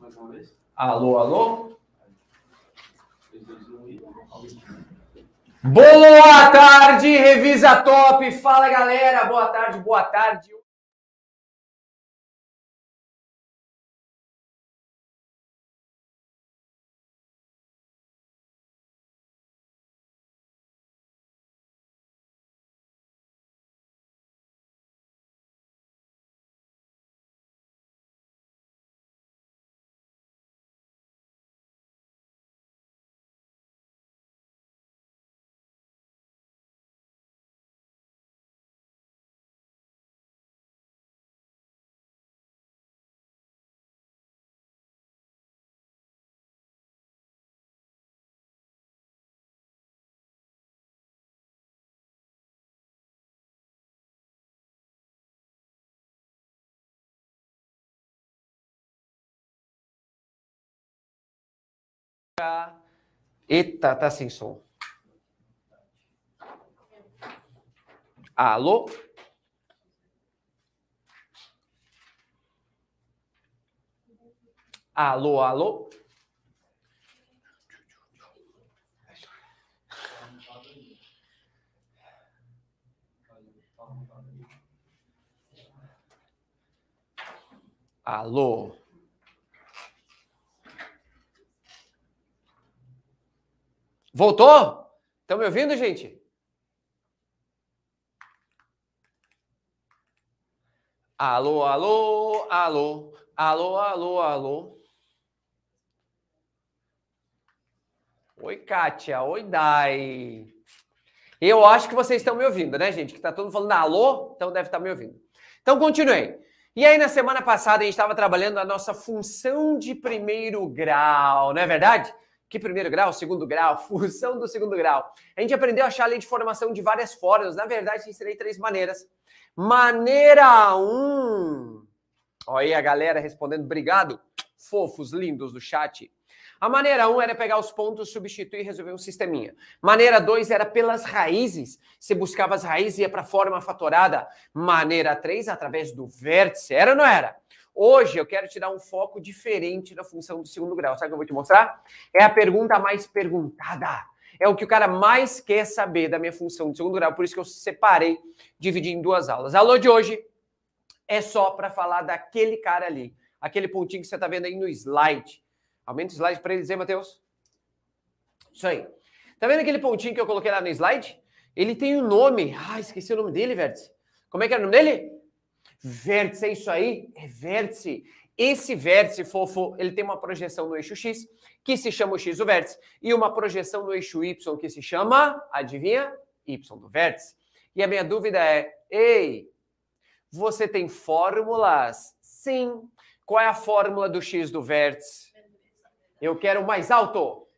Mais uma vez? Alô, alô? Boa tarde, Revisa Top! Fala galera, boa tarde, boa tarde. Eita, tá sem som. Alô? Alô, alô? Alô? Voltou? Estão me ouvindo, gente? Alô, alô, alô, alô, alô, alô. Oi, Kátia. Oi, Dai. Eu acho que vocês estão me ouvindo, né, gente? Que tá todo mundo falando alô, então deve estar tá me ouvindo. Então, continuei. E aí, na semana passada, a gente estava trabalhando a nossa função de primeiro grau, não é verdade? que primeiro grau, segundo grau, função do segundo grau. A gente aprendeu a achar a lei de formação de várias formas. Na verdade, te ensinei três maneiras. Maneira 1. Um. Olha aí a galera respondendo. Obrigado, fofos lindos do chat. A maneira 1 um era pegar os pontos, substituir e resolver um sisteminha. Maneira 2 era pelas raízes. Você buscava as raízes e ia para a forma fatorada. Maneira 3, através do vértice. Era ou não era? Hoje eu quero te dar um foco diferente na função do segundo grau. Sabe o que eu vou te mostrar? É a pergunta mais perguntada. É o que o cara mais quer saber da minha função de segundo grau. Por isso que eu separei, dividi em duas aulas. A aula de hoje é só para falar daquele cara ali. Aquele pontinho que você está vendo aí no slide. Aumenta o slide para ele dizer, Matheus. Isso aí. Tá vendo aquele pontinho que eu coloquei lá no slide? Ele tem o um nome. Ah, esqueci o nome dele, Verdes. Como é que era o nome dele? Vértice, é isso aí? É vértice. Esse vértice, fofo, ele tem uma projeção no eixo X, que se chama o X do vértice, e uma projeção no eixo Y, que se chama, adivinha? Y do vértice. E a minha dúvida é, ei, você tem fórmulas? Sim. Qual é a fórmula do X do vértice? Eu quero mais alto.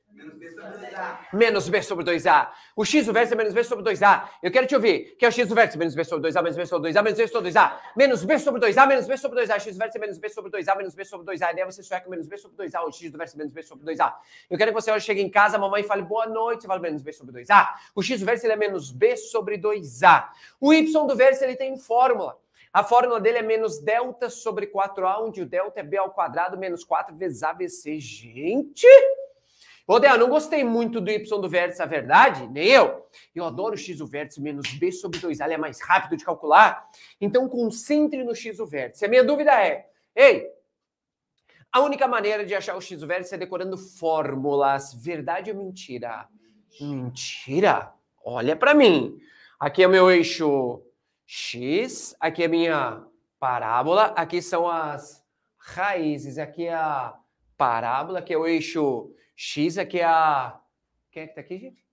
Menos B sobre 2A. O X do verso é menos B sobre 2A. Eu quero te ouvir. Que é o X do verso? Menos B sobre 2A, menos B sobre 2A, menos B sobre 2A. Menos B sobre 2A, menos B sobre 2A. X do verso é menos B sobre 2A, menos B sobre 2A. E daí você só é com menos B sobre 2A, o X do verso é menos B sobre 2A. Eu quero que você hoje chegue em casa, a mamãe fale boa noite, você fala menos B sobre 2A. O X do verso é menos B sobre 2A. O Y do verso ele tem fórmula. A fórmula dele é menos delta sobre 4A, onde o delta é B ao quadrado menos 4 vezes ABC. Gente! Ô, eu não gostei muito do Y do vértice, a verdade, nem eu. Eu adoro x do vértice menos B sobre 2A, é mais rápido de calcular. Então, concentre no x do vértice. A minha dúvida é, ei, a única maneira de achar o x do vértice é decorando fórmulas. Verdade ou mentira? Mentira? Olha para mim. Aqui é o meu eixo x, aqui é a minha parábola, aqui são as raízes, aqui é a parábola, que é o eixo X é que é a. Quem é que tá aqui, gente?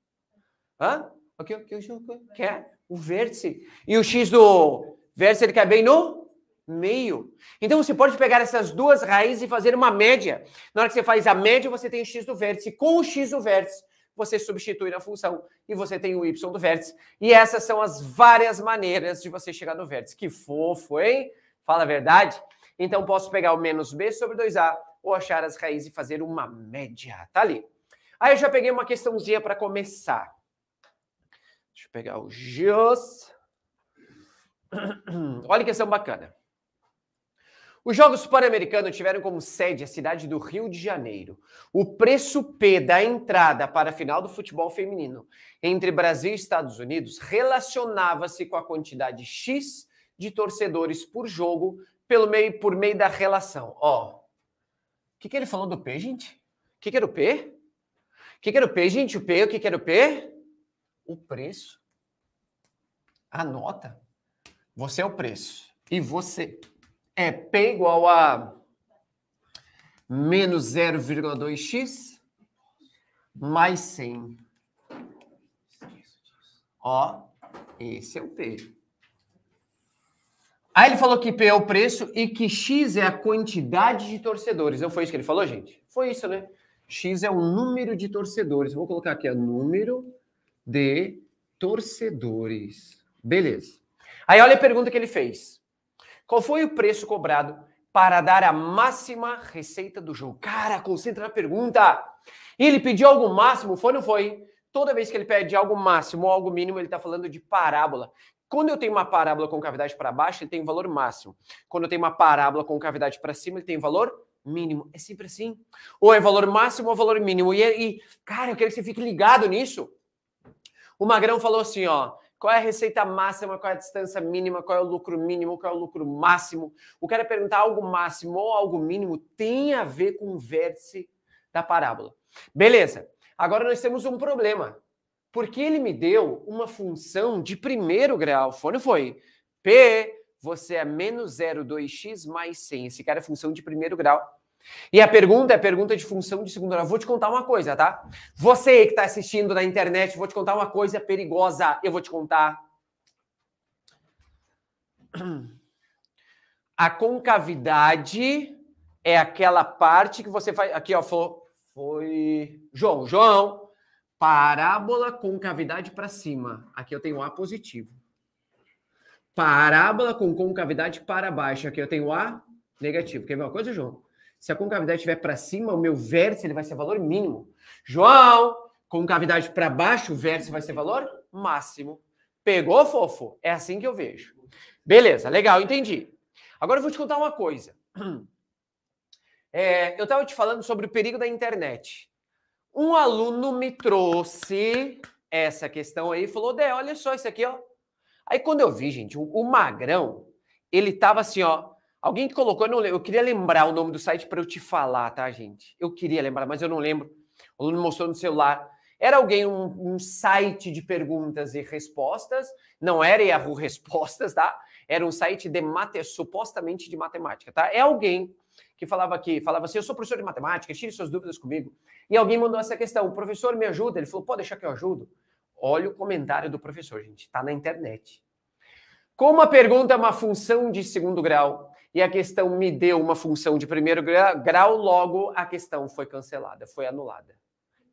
Hã? Aqui, aqui, aqui, que é o vértice. E o X do vértice ele quer bem no meio. Então você pode pegar essas duas raízes e fazer uma média. Na hora que você faz a média, você tem o X do vértice. Com o X do vértice, você substitui na função e você tem o y do vértice. E essas são as várias maneiras de você chegar no vértice. Que fofo, hein? Fala a verdade? Então posso pegar o menos b sobre 2a ou achar as raízes e fazer uma média. Tá ali. Aí eu já peguei uma questãozinha para começar. Deixa eu pegar o Jos. Olha que questão bacana. Os Jogos Pan-Americanos tiveram como sede a cidade do Rio de Janeiro. O preço P da entrada para a final do futebol feminino entre Brasil e Estados Unidos relacionava-se com a quantidade X de torcedores por jogo pelo meio, por meio da relação. Ó, que, que ele falou do P, gente? O que, que era o P? O que, que era o P, gente? O P, o que, que era o P? O preço. A nota. Você é o preço. E você é P igual a menos 0,2x mais 100. Ó, esse é o P. Aí ele falou que P é o preço e que X é a quantidade de torcedores. Não foi isso que ele falou, gente? Foi isso, né? X é o número de torcedores. Vou colocar aqui, é número de torcedores. Beleza. Aí olha a pergunta que ele fez. Qual foi o preço cobrado para dar a máxima receita do jogo? Cara, concentra na pergunta. Ele pediu algo máximo, foi ou não foi? Toda vez que ele pede algo máximo ou algo mínimo, ele está falando de parábola. Quando eu tenho uma parábola com cavidade para baixo, ele tem um valor máximo. Quando eu tenho uma parábola com cavidade para cima, ele tem um valor mínimo. É sempre assim. Ou é valor máximo ou valor mínimo. E, e, cara, eu quero que você fique ligado nisso. O Magrão falou assim, ó. Qual é a receita máxima? Qual é a distância mínima? Qual é o lucro mínimo? Qual é o lucro máximo? O cara perguntar algo máximo ou algo mínimo tem a ver com o vértice da parábola. Beleza. Agora nós temos um problema. Porque ele me deu uma função de primeiro grau. Fone foi P, você é menos 0,2x mais 100. Esse cara é função de primeiro grau. E a pergunta é pergunta de função de segundo grau. Vou te contar uma coisa, tá? Você que está assistindo na internet, vou te contar uma coisa perigosa. Eu vou te contar. A concavidade é aquela parte que você faz. Aqui, ó, foi. João, João. Parábola com concavidade para cima. Aqui eu tenho A positivo. Parábola com concavidade para baixo. Aqui eu tenho A negativo. Quer ver uma coisa, João? Se a concavidade estiver para cima, o meu vértice ele vai ser valor mínimo. João, concavidade para baixo, o vértice vai ser valor máximo. Pegou, fofo? É assim que eu vejo. Beleza, legal, entendi. Agora eu vou te contar uma coisa. É, eu estava te falando sobre o perigo da internet. Um aluno me trouxe essa questão aí e falou: Dé, olha só isso aqui, ó. Aí quando eu vi, gente, o, o Magrão, ele tava assim, ó. Alguém colocou, eu, não eu queria lembrar o nome do site para eu te falar, tá, gente? Eu queria lembrar, mas eu não lembro. O aluno mostrou no celular. Era alguém, um, um site de perguntas e respostas. Não era Yahoo Respostas, tá? Era um site de mate, supostamente de matemática, tá? É alguém que falava que falava assim: Eu sou professor de matemática, tire suas dúvidas comigo. E alguém mandou essa questão: O professor me ajuda? Ele falou: Pode deixar que eu ajudo. Olha o comentário do professor, gente, está na internet. Como a pergunta é uma função de segundo grau e a questão me deu uma função de primeiro grau, logo a questão foi cancelada, foi anulada.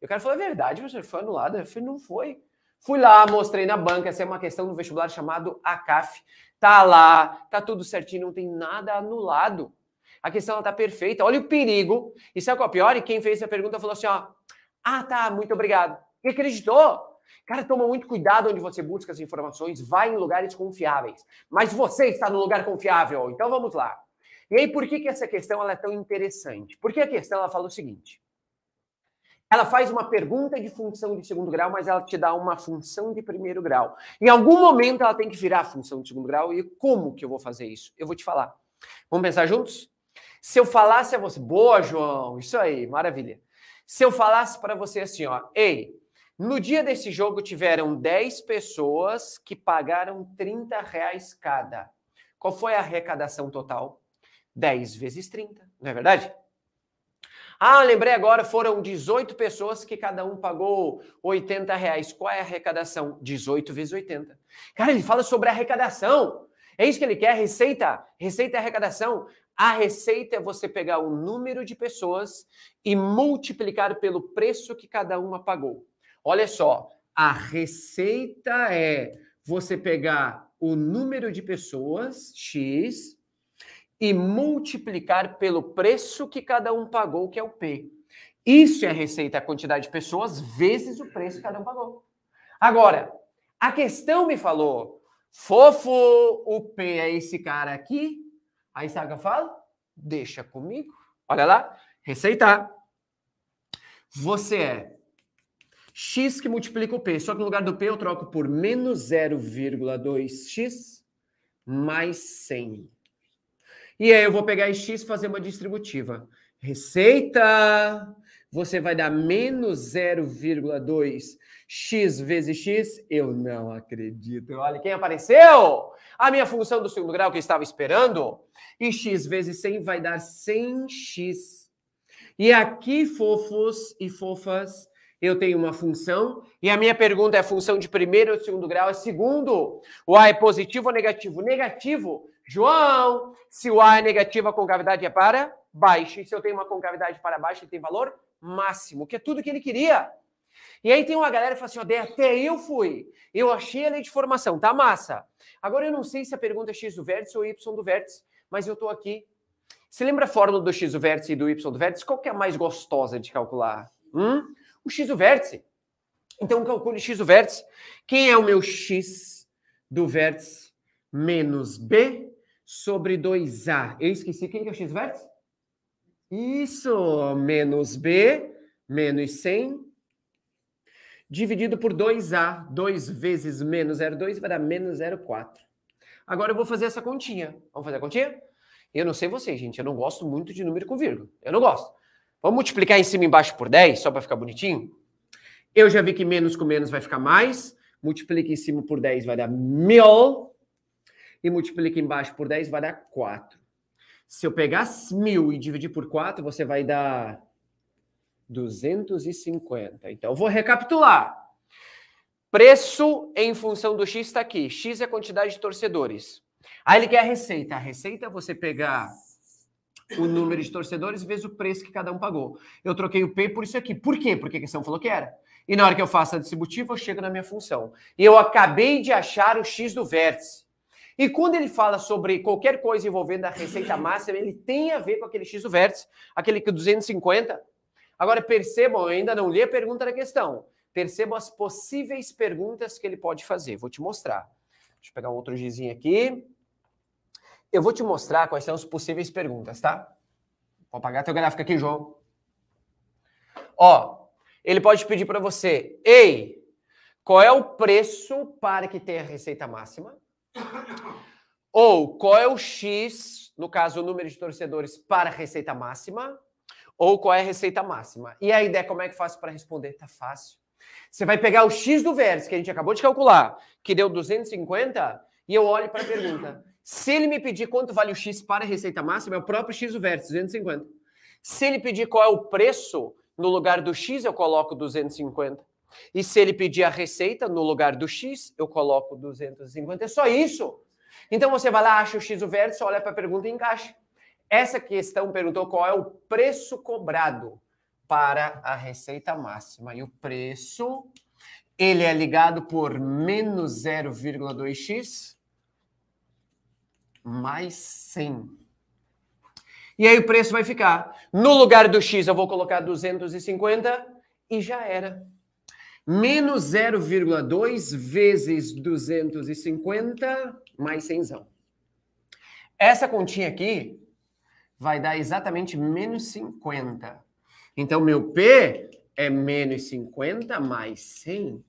Eu quero falar a é verdade, professor, foi anulada? Eu falei, não foi. Fui lá, mostrei na banca, essa é uma questão do vestibular chamado ACAF. Tá lá, tá tudo certinho, não tem nada anulado. A questão está perfeita. Olha o perigo. E sabe qual é o pior? E quem fez essa pergunta falou assim: ó, ah, tá, muito obrigado. E acreditou. Cara, toma muito cuidado onde você busca as informações, vai em lugares confiáveis. Mas você está no lugar confiável, então vamos lá. E aí, por que, que essa questão ela é tão interessante? Porque a questão ela fala o seguinte: ela faz uma pergunta de função de segundo grau, mas ela te dá uma função de primeiro grau. Em algum momento ela tem que virar a função de segundo grau, e como que eu vou fazer isso? Eu vou te falar. Vamos pensar juntos? Se eu falasse a você, boa, João, isso aí, maravilha. Se eu falasse para você assim, ó, ei, no dia desse jogo tiveram 10 pessoas que pagaram 30 reais cada. Qual foi a arrecadação total? 10 vezes 30, não é verdade? Ah, lembrei agora, foram 18 pessoas que cada um pagou 80 reais. Qual é a arrecadação? 18 vezes 80. Cara, ele fala sobre arrecadação. É isso que ele quer, receita, receita e arrecadação. A receita é você pegar o número de pessoas e multiplicar pelo preço que cada uma pagou. Olha só, a receita é você pegar o número de pessoas, X, e multiplicar pelo preço que cada um pagou, que é o P. Isso é a receita, a quantidade de pessoas vezes o preço que cada um pagou. Agora, a questão me falou, fofo, o P é esse cara aqui Aí sabe fala: Deixa comigo. Olha lá, receita. Você é x que multiplica o p, só que no lugar do p eu troco por menos 0,2x mais 100. E aí eu vou pegar x e fazer uma distributiva. Receita! Você vai dar menos 0,2x vezes x? Eu não acredito. Olha quem apareceu! A minha função do segundo grau que eu estava esperando, e x vezes 100 vai dar 100x. E aqui, fofos e fofas, eu tenho uma função, e a minha pergunta é a função de primeiro ou segundo grau? É segundo. O A é positivo ou negativo? Negativo. João, se o A é negativo, a concavidade é para baixo. E se eu tenho uma concavidade para baixo, ele tem valor máximo, que é tudo que ele queria. E aí tem uma galera que fala assim, ó, até eu fui. Eu achei a lei de formação, tá massa. Agora eu não sei se a pergunta é x do vértice ou y do vértice, mas eu estou aqui. Você lembra a fórmula do x do vértice e do y do vértice? Qual que é a mais gostosa de calcular? Hum? O x do vértice. Então calcule x do vértice. Quem é o meu x do vértice menos b sobre 2a? Eu esqueci quem é o x do vértice? Isso, menos b menos 100 dividido por 2A, 2 vezes menos 0,2 vai dar menos 0,4. Agora eu vou fazer essa continha. Vamos fazer a continha? Eu não sei vocês, gente, eu não gosto muito de número com vírgula. Eu não gosto. Vamos multiplicar em cima e embaixo por 10, só para ficar bonitinho? Eu já vi que menos com menos vai ficar mais. Multiplica em cima por 10 vai dar mil. E multiplica embaixo por 10 vai dar 4. Se eu pegar mil e dividir por 4, você vai dar 250. Então, vou recapitular. Preço em função do X está aqui. X é a quantidade de torcedores. Aí ele quer a receita. A receita é você pegar o número de torcedores vezes o preço que cada um pagou. Eu troquei o P por isso aqui. Por quê? Porque a questão falou que era. E na hora que eu faço a distributiva, eu chego na minha função. E eu acabei de achar o X do vértice. E quando ele fala sobre qualquer coisa envolvendo a receita máxima, ele tem a ver com aquele X do vértice, aquele que 250 é Agora percebam, eu ainda não li a pergunta da questão. Percebam as possíveis perguntas que ele pode fazer. Vou te mostrar. Deixa eu pegar um outro gizinho aqui. Eu vou te mostrar quais são as possíveis perguntas, tá? Vou apagar teu gráfico aqui, João. Ó, ele pode pedir para você: "Ei, qual é o preço para que tenha receita máxima?" Ou qual é o X, no caso o número de torcedores para receita máxima? Ou qual é a receita máxima? E a ideia, como é que faço para responder? Tá fácil. Você vai pegar o x do vértice que a gente acabou de calcular, que deu 250, e eu olho para a pergunta. Se ele me pedir quanto vale o x para a receita máxima, é o próprio x do vértice, 250. Se ele pedir qual é o preço, no lugar do x eu coloco 250. E se ele pedir a receita, no lugar do x, eu coloco 250. É só isso. Então você vai lá, acha o x do vértice, olha para a pergunta e encaixa. Essa questão perguntou qual é o preço cobrado para a receita máxima. E o preço, ele é ligado por menos 0,2x mais 100. E aí o preço vai ficar. No lugar do x eu vou colocar 250 e já era. Menos 0,2 vezes 250 mais 100. Essa continha aqui vai dar exatamente menos 50. Então, meu P é menos 50 mais 100.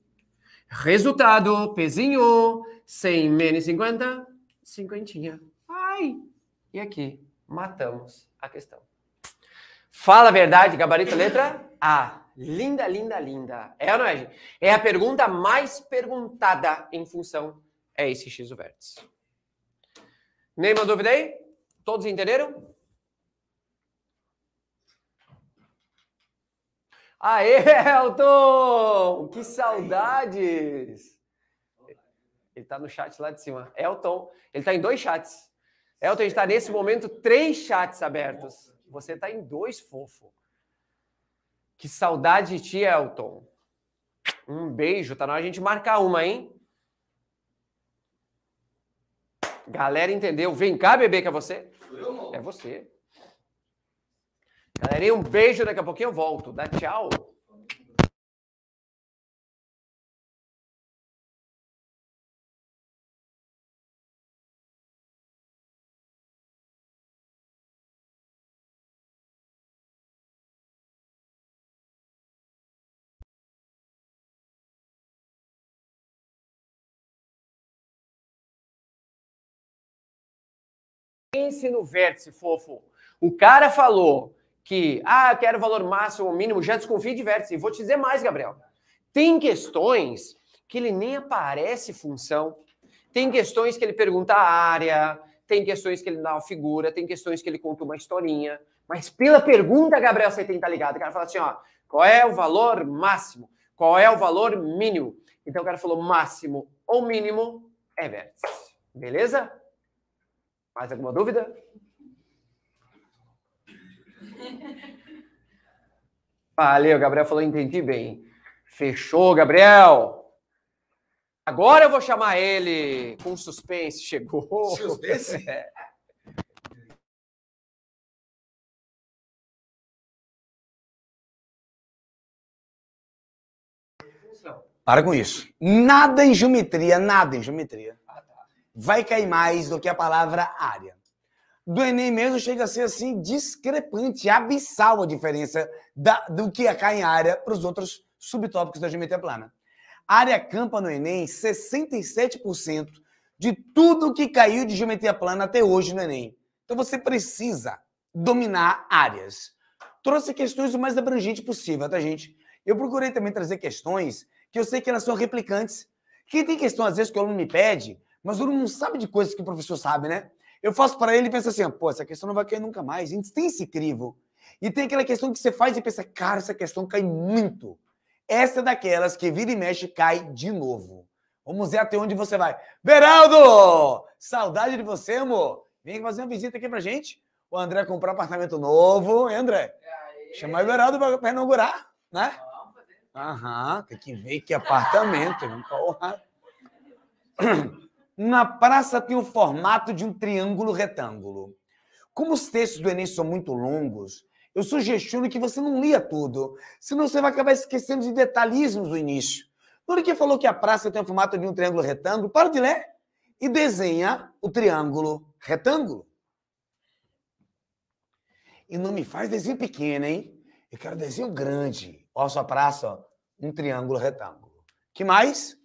Resultado, Pzinho, 100 menos 50, cinquentinha. Ai! E aqui, matamos a questão. Fala a verdade, gabarito letra A. Linda, linda, linda. É ou não é, gente? É a pergunta mais perguntada em função é esse X do vértice. Nenhuma dúvida aí? Todos entenderam? Aê, Elton! Que saudades! Ele está no chat lá de cima. Elton, ele está em dois chats. Elton, a gente está nesse momento três chats abertos. Você está em dois, fofo. Que saudade de ti, Elton. Um beijo, tá na hora a gente marcar uma, hein? Galera entendeu. Vem cá, bebê, que é você. É você. Galerinha, um beijo. Daqui a pouquinho eu volto. Dá né? tchau. Pense no vértice, fofo. O cara falou que, ah, eu quero valor máximo ou mínimo, já desconfie de vértice. E vou te dizer mais, Gabriel. Tem questões que ele nem aparece função, tem questões que ele pergunta a área, tem questões que ele dá uma figura, tem questões que ele conta uma historinha. Mas pela pergunta, Gabriel, você tem que estar tá ligado. O cara fala assim, ó, qual é o valor máximo? Qual é o valor mínimo? Então o cara falou máximo ou mínimo é vértice. Beleza? Mais alguma dúvida? Valeu, Gabriel falou, entendi bem. Fechou, Gabriel. Agora eu vou chamar ele com suspense. Chegou. Suspense? É. Para com isso. Nada em geometria, nada em geometria. Ah, tá. Vai cair mais do que a palavra área do Enem mesmo chega a ser assim discrepante, abissal a diferença da, do que é cai em área para os outros subtópicos da geometria plana. A área campa no Enem, 67% de tudo que caiu de geometria plana até hoje no Enem. Então você precisa dominar áreas. Trouxe questões o mais abrangente possível, tá, gente? Eu procurei também trazer questões que eu sei que elas são replicantes. Que tem questão, às vezes, que o aluno me pede, mas o aluno não sabe de coisas que o professor sabe, né? Eu faço para ele e penso assim, pô, essa questão não vai cair nunca mais. A gente tem esse crivo. E tem aquela questão que você faz e pensa, cara, essa questão cai muito. Essa é daquelas que vira e mexe cai de novo. Vamos ver até onde você vai. Beraldo! Saudade de você, amor. Vem fazer uma visita aqui pra gente. O André comprou um apartamento novo. Hein, André? Chamar o Beraldo pra, pra inaugurar, né? Aham, tem que ver que apartamento. Vamos porra. na praça tem o formato de um triângulo retângulo. Como os textos do Enem são muito longos, eu sugestiono que você não lia tudo, senão você vai acabar esquecendo de detalhismos do início. Por que falou que a praça tem o formato de um triângulo retângulo, para de ler e desenha o triângulo retângulo. E não me faz desenho pequeno, hein? Eu quero desenho grande. Olha a sua praça, ó, um triângulo retângulo. Que mais?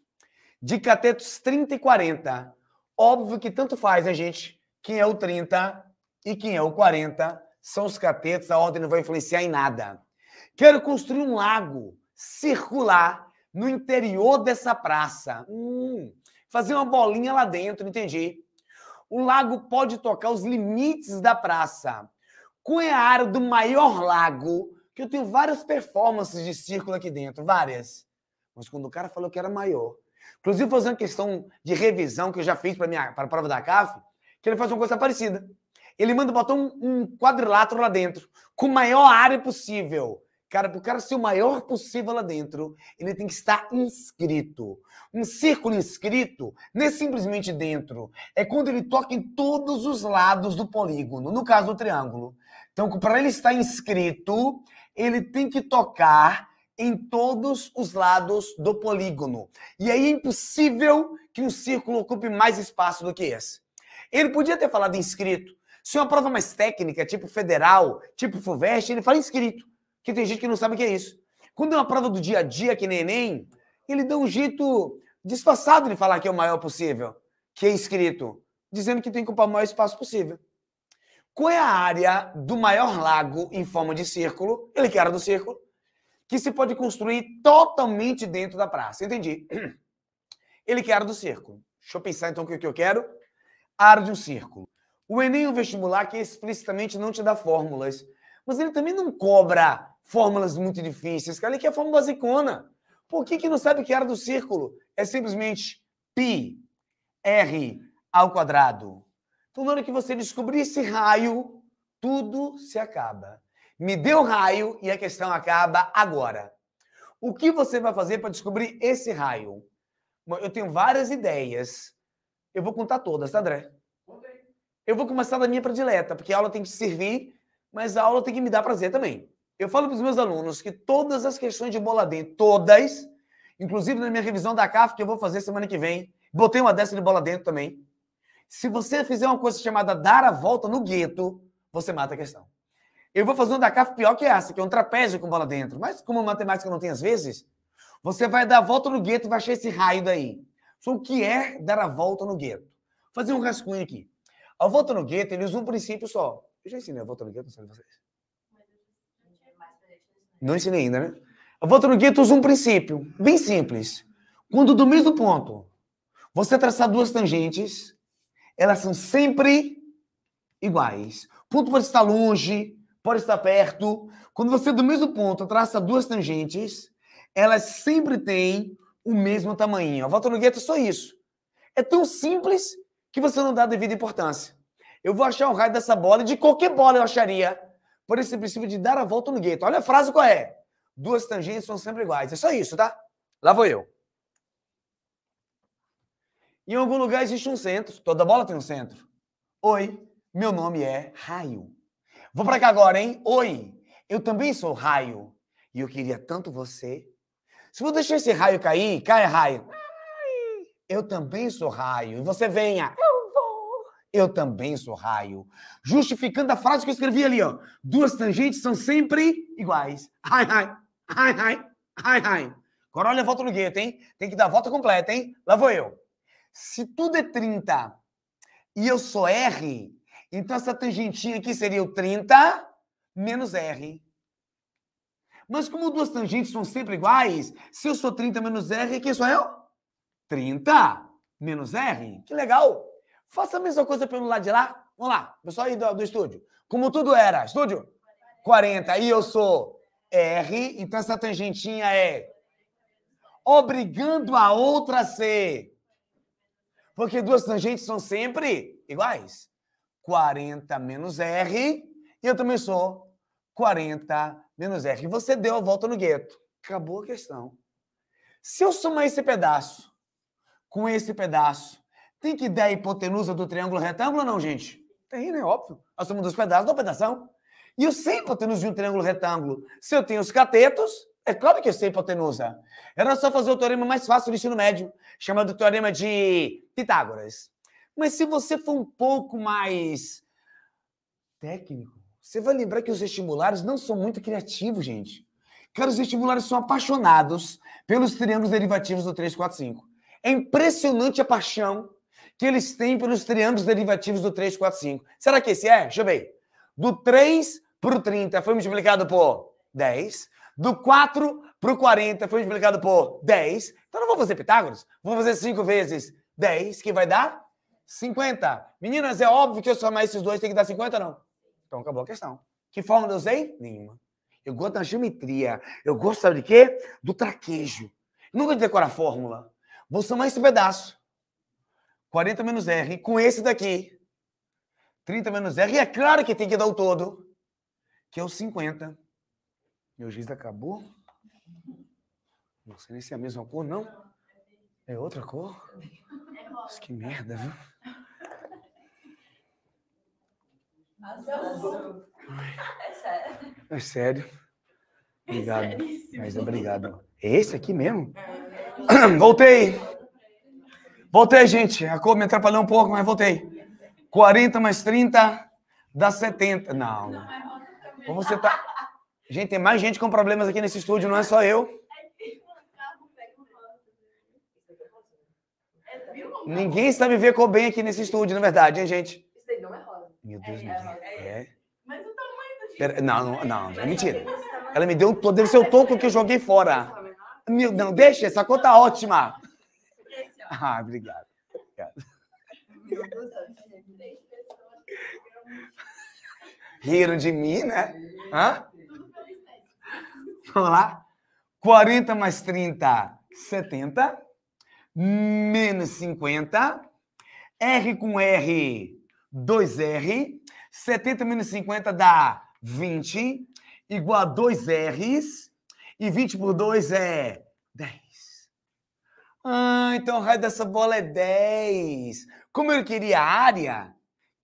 de catetos 30 e 40. Óbvio que tanto faz, né, gente? Quem é o 30 e quem é o 40 são os catetos, a ordem não vai influenciar em nada. Quero construir um lago circular no interior dessa praça. Hum, fazer uma bolinha lá dentro, entendi. O lago pode tocar os limites da praça. Qual é a área do maior lago? Que eu tenho várias performances de círculo aqui dentro, várias. Mas quando o cara falou que era maior, Inclusive, fazendo uma questão de revisão que eu já fiz para a prova da CAF, que ele faz uma coisa parecida. Ele manda botar um, um quadrilátero lá dentro, com maior área possível. Cara, para o cara ser o maior possível lá dentro, ele tem que estar inscrito. Um círculo inscrito não é simplesmente dentro, é quando ele toca em todos os lados do polígono, no caso do triângulo. Então, para ele estar inscrito, ele tem que tocar em todos os lados do polígono. E aí é impossível que um círculo ocupe mais espaço do que esse. Ele podia ter falado inscrito. Se é uma prova mais técnica, tipo federal, tipo FUVEST, ele fala inscrito, que tem gente que não sabe o que é isso. Quando é uma prova do dia a dia, que nem Enem, ele dá um jeito disfarçado de falar que é o maior possível, que é inscrito, dizendo que tem que ocupar o maior espaço possível. Qual é a área do maior lago em forma de círculo? Ele que era do círculo que se pode construir totalmente dentro da praça. Entendi. Ele quer a área do círculo. Deixa eu pensar então o que eu quero. A área de um círculo. O Enem é um vestibular que explicitamente não te dá fórmulas, mas ele também não cobra fórmulas muito difíceis. Cara, ele quer a fórmula zicona. Por que, que não sabe que é a área do círculo é simplesmente pi r ao quadrado? Então, na hora que você descobrir esse raio, tudo se acaba. Me deu raio e a questão acaba agora. O que você vai fazer para descobrir esse raio? Bom, eu tenho várias ideias. Eu vou contar todas, tá, André? Eu vou começar da minha predileta, porque a aula tem que servir, mas a aula tem que me dar prazer também. Eu falo para os meus alunos que todas as questões de bola dentro, todas, inclusive na minha revisão da CAF, que eu vou fazer semana que vem, botei uma dessa de bola dentro também. Se você fizer uma coisa chamada dar a volta no gueto, você mata a questão. Eu vou fazer um DACAF pior que essa, que é um trapézio com bola dentro. Mas como matemática não tem às vezes, você vai dar a volta no gueto e vai achar esse raio daí. o que é dar a volta no gueto? Vou fazer um rascunho aqui. A volta no gueto, ele usa um princípio só. Eu já ensinei a volta no gueto, não sei vocês. Não ensinei ainda, né? A volta no gueto usa um princípio bem simples. Quando do mesmo ponto você traçar duas tangentes, elas são sempre iguais. Ponto você estar longe, pode estar perto. Quando você é do mesmo ponto traça duas tangentes, elas sempre têm o mesmo tamanho. A volta no gueto é só isso. É tão simples que você não dá a devida importância. Eu vou achar o raio dessa bola e de qualquer bola eu acharia por esse princípio de dar a volta no gueto. Olha a frase qual é. Duas tangentes são sempre iguais. É só isso, tá? Lá vou eu. Em algum lugar existe um centro. Toda bola tem um centro. Oi, meu nome é Raio. Vou para cá agora, hein? Oi, eu também sou raio. E eu queria tanto você. Se eu deixar esse raio cair, cai raio. Eu também sou raio. E você venha. Eu vou. Eu também sou raio. Justificando a frase que eu escrevi ali, ó. Duas tangentes são sempre iguais. Ai, ai. Ai, ai. Ai, ai. Agora olha a volta no gueto, hein? Tem que dar a volta completa, hein? Lá vou eu. Se tudo é 30 e eu sou R, então, essa tangentinha aqui seria o 30 menos R. Mas como duas tangentes são sempre iguais, se eu sou 30 menos R, quem sou eu? 30 menos R. Que legal! Faça a mesma coisa pelo lado de lá. Vamos lá, pessoal aí do, do estúdio. Como tudo era, estúdio? 40. E eu sou R, então essa tangentinha é obrigando a outra a ser. Porque duas tangentes são sempre iguais. 40 menos R, e eu também sou 40 menos R. Você deu a volta no gueto. Acabou a questão. Se eu somar esse pedaço com esse pedaço, tem que dar a hipotenusa do triângulo retângulo ou não, gente? Tem, né? Óbvio. A soma dos pedaços dá um pedação. E eu sei a hipotenusa de um triângulo retângulo. Se eu tenho os catetos, é claro que eu sei a hipotenusa. Era só fazer o teorema mais fácil do ensino médio, chamado teorema de Pitágoras. Mas se você for um pouco mais técnico, você vai lembrar que os vestibulares não são muito criativos, gente. Cara, os vestibulares são apaixonados pelos triângulos derivativos do 345. É impressionante a paixão que eles têm pelos triângulos derivativos do 345. Será que esse é? Deixa eu ver. Do 3 para o 30 foi multiplicado por 10. Do 4 para o 40 foi multiplicado por 10. Então não vou fazer Pitágoras. Vou fazer 5 vezes 10, que vai dar 50. Meninas, é óbvio que eu somar esses dois tem que dar 50, não? Então acabou a questão. Que fórmula eu usei? Nenhuma. Eu gosto da geometria. Eu gosto, sabe de quê? Do traquejo. nunca decora a fórmula. Vou somar esse pedaço. 40 menos R com esse daqui. 30 menos R. E é claro que tem que dar o todo, que é o 50. Meu giz acabou. Não sei nem se é a mesma cor, não. É outra cor? Nossa, que merda, viu? Azul. É sério. É sério. Obrigado. É Mas obrigado. É esse aqui mesmo? Voltei. Voltei, gente. A cor me atrapalhou um pouco, mas voltei. 40 mais 30 dá 70. Não. É Como você tá. Gente, tem mais gente com problemas aqui nesse estúdio, não é só eu. Ninguém sabe ver cor bem aqui nesse estúdio, na verdade, hein, gente? Isso daí não é roda. Meu é, Deus do é, céu. É, é. Mas o tamanho do Pera, é. Não, não, não, é mentira. Ela me deu um todo, deve ser o toco que eu joguei fora. Meu, não, deixa, essa conta tá ótima. Ah, obrigado. Obrigado. Meu Deus do céu. Riram de mim, né? É. Hã? Vamos lá. 40 mais 30, 70 menos 50. R com R, 2R. 70 menos 50 dá 20, igual a 2Rs. E 20 por 2 é 10. Ah, então o raio dessa bola é 10. Como eu queria a área,